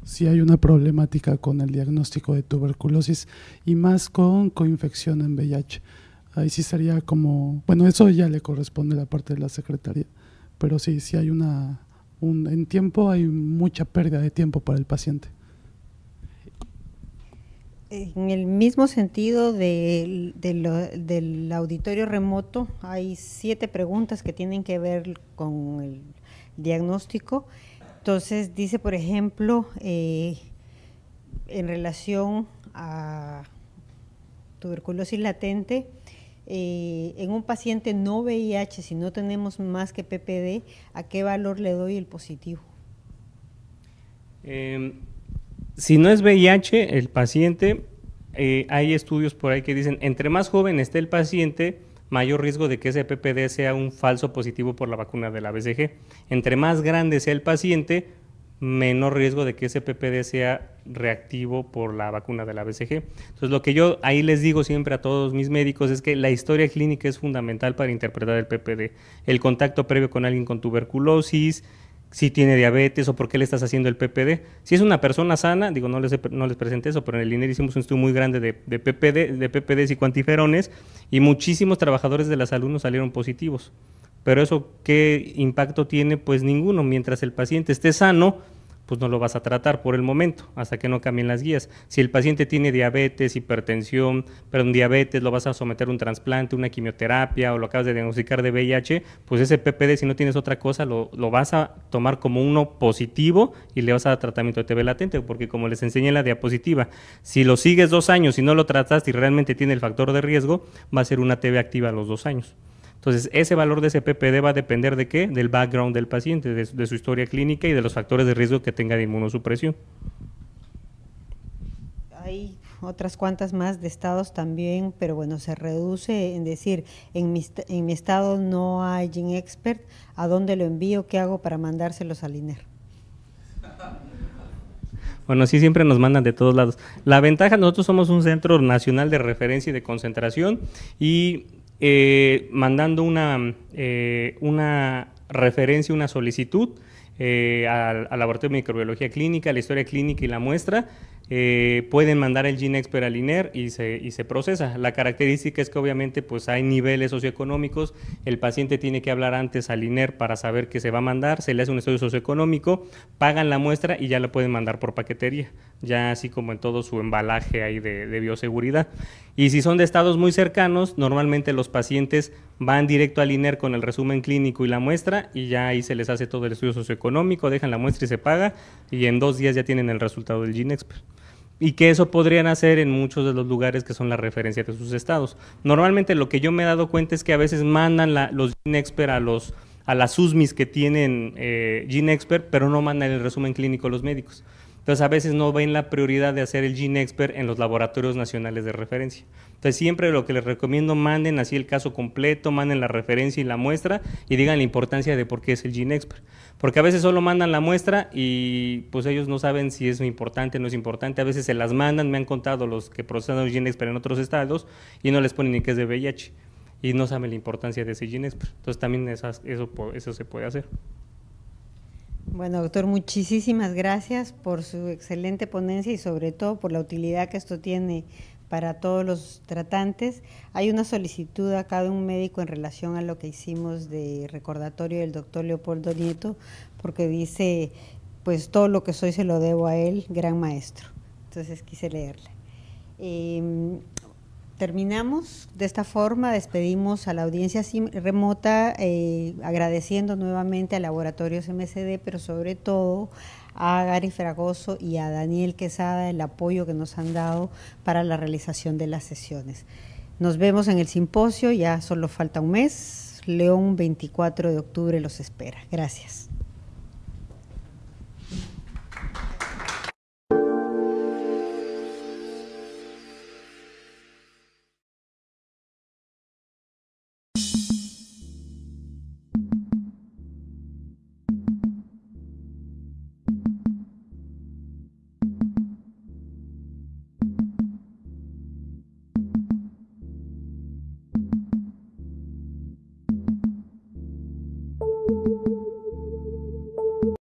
si este, hay una problemática con el diagnóstico de tuberculosis y más con coinfección en VIH ahí sí sería como, bueno, eso ya le corresponde a la parte de la Secretaría, pero sí, sí hay una, en tiempo hay mucha pérdida de tiempo para el paciente. En el mismo sentido de, del auditorio remoto, hay siete preguntas que tienen que ver con el diagnóstico. Entonces dice, por ejemplo, eh, en relación a tuberculosis latente, eh, en un paciente no VIH, si no tenemos más que PPD, ¿a qué valor le doy el positivo? Em, si no es VIH, el paciente, eh, hay estudios por ahí que dicen, entre más joven esté el paciente, mayor riesgo de que ese PPD sea un falso positivo por la vacuna de la BCG. Entre más grande sea el paciente, menor riesgo de que ese PPD sea reactivo por la vacuna de la BCG. Entonces, lo que yo ahí les digo siempre a todos mis médicos es que la historia clínica es fundamental para interpretar el PPD. El contacto previo con alguien con tuberculosis, si tiene diabetes o por qué le estás haciendo el PPD. Si es una persona sana, digo, no les, no les presenté eso, pero en el INER hicimos un estudio muy grande de, PPD, de PPDs y cuantiferones y muchísimos trabajadores de la salud salieron positivos. Pero eso, ¿qué impacto tiene? Pues ninguno. Mientras el paciente esté sano, pues no lo vas a tratar por el momento, hasta que no cambien las guías. Si el paciente tiene diabetes, hipertensión, perdón, diabetes, lo vas a someter a un trasplante, una quimioterapia o lo acabas de diagnosticar de VIH, pues ese PPD, si no tienes otra cosa, lo, vas a tomar como uno positivo y le vas a dar tratamiento de TB latente, porque como les enseñé en la diapositiva, si lo sigues dos años y no lo tratas y realmente tiene el factor de riesgo, va a ser una TB activa a los dos años. Entonces, ese valor de CPPD va a depender de qué? Del background del paciente, de, su historia clínica y de los factores de riesgo que tenga de inmunosupresión. Hay otras cuantas más de estados también, pero bueno, se reduce en decir, en mi, en mi estado no hay gene expert, ¿a dónde lo envío? ¿Qué hago para mandárselos al INER? Bueno, sí, siempre nos mandan de todos lados. La ventaja, nosotros somos un centro nacional de referencia y de concentración y eh, mandando una, eh, una referencia, una solicitud eh, al, al, laboratorio de microbiología clínica, la historia clínica y la muestra, eh, pueden mandar el gene expert al INER y se, procesa. La característica es que obviamente pues hay niveles socioeconómicos, el paciente tiene que hablar antes al INER para saber que se va a mandar, se le hace un estudio socioeconómico, pagan la muestra y ya la pueden mandar por paquetería, ya así como en todo su embalaje ahí de, de bioseguridad. Y si son de estados muy cercanos, normalmente los pacientes van directo al INER con el resumen clínico y la muestra y ya ahí se les hace todo el estudio socioeconómico, dejan la muestra y se paga y en dos días ya tienen el resultado del GeneXpert y que eso podrían hacer en muchos de los lugares que son la referencia de sus estados. Normalmente lo que yo me he dado cuenta es que a veces mandan los GeneXpert a los a las USMIS que tienen eh, pero no mandan el resumen clínico a los médicos. Entonces a veces no ven la prioridad de hacer el GeneXpert Expert en los laboratorios nacionales de referencia. Entonces siempre lo que les recomiendo, manden así el caso completo, manden la referencia y la muestra y digan la importancia de por qué es el GeneXpert, Expert. Porque a veces solo mandan la muestra y pues ellos no saben si es importante o no es importante. A veces se las mandan, me han contado los que procesan el GeneXpert Expert en otros estados y no les ponen ni que es de VIH y no saben la importancia de ese GeneXpert, Expert. Entonces también eso, eso se puede hacer. Bueno, doctor, muchísimas gracias por su excelente ponencia y sobre todo por la utilidad que esto tiene para todos los tratantes. Hay una solicitud acá de un médico en relación a lo que hicimos de recordatorio del doctor Leopoldo Nieto, porque dice, pues todo lo que soy se lo debo a él, gran maestro. Entonces quise leerle. Em, terminamos de esta forma, despedimos a la audiencia remota eh, agradeciendo nuevamente a Laboratorios MSD, pero sobre todo a Gary Fragoso y a Daniel Quesada el apoyo que nos han dado para la realización de las sesiones. Nos vemos en el simposio, ya solo falta un mes. León 24 de octubre los espera. Gracias.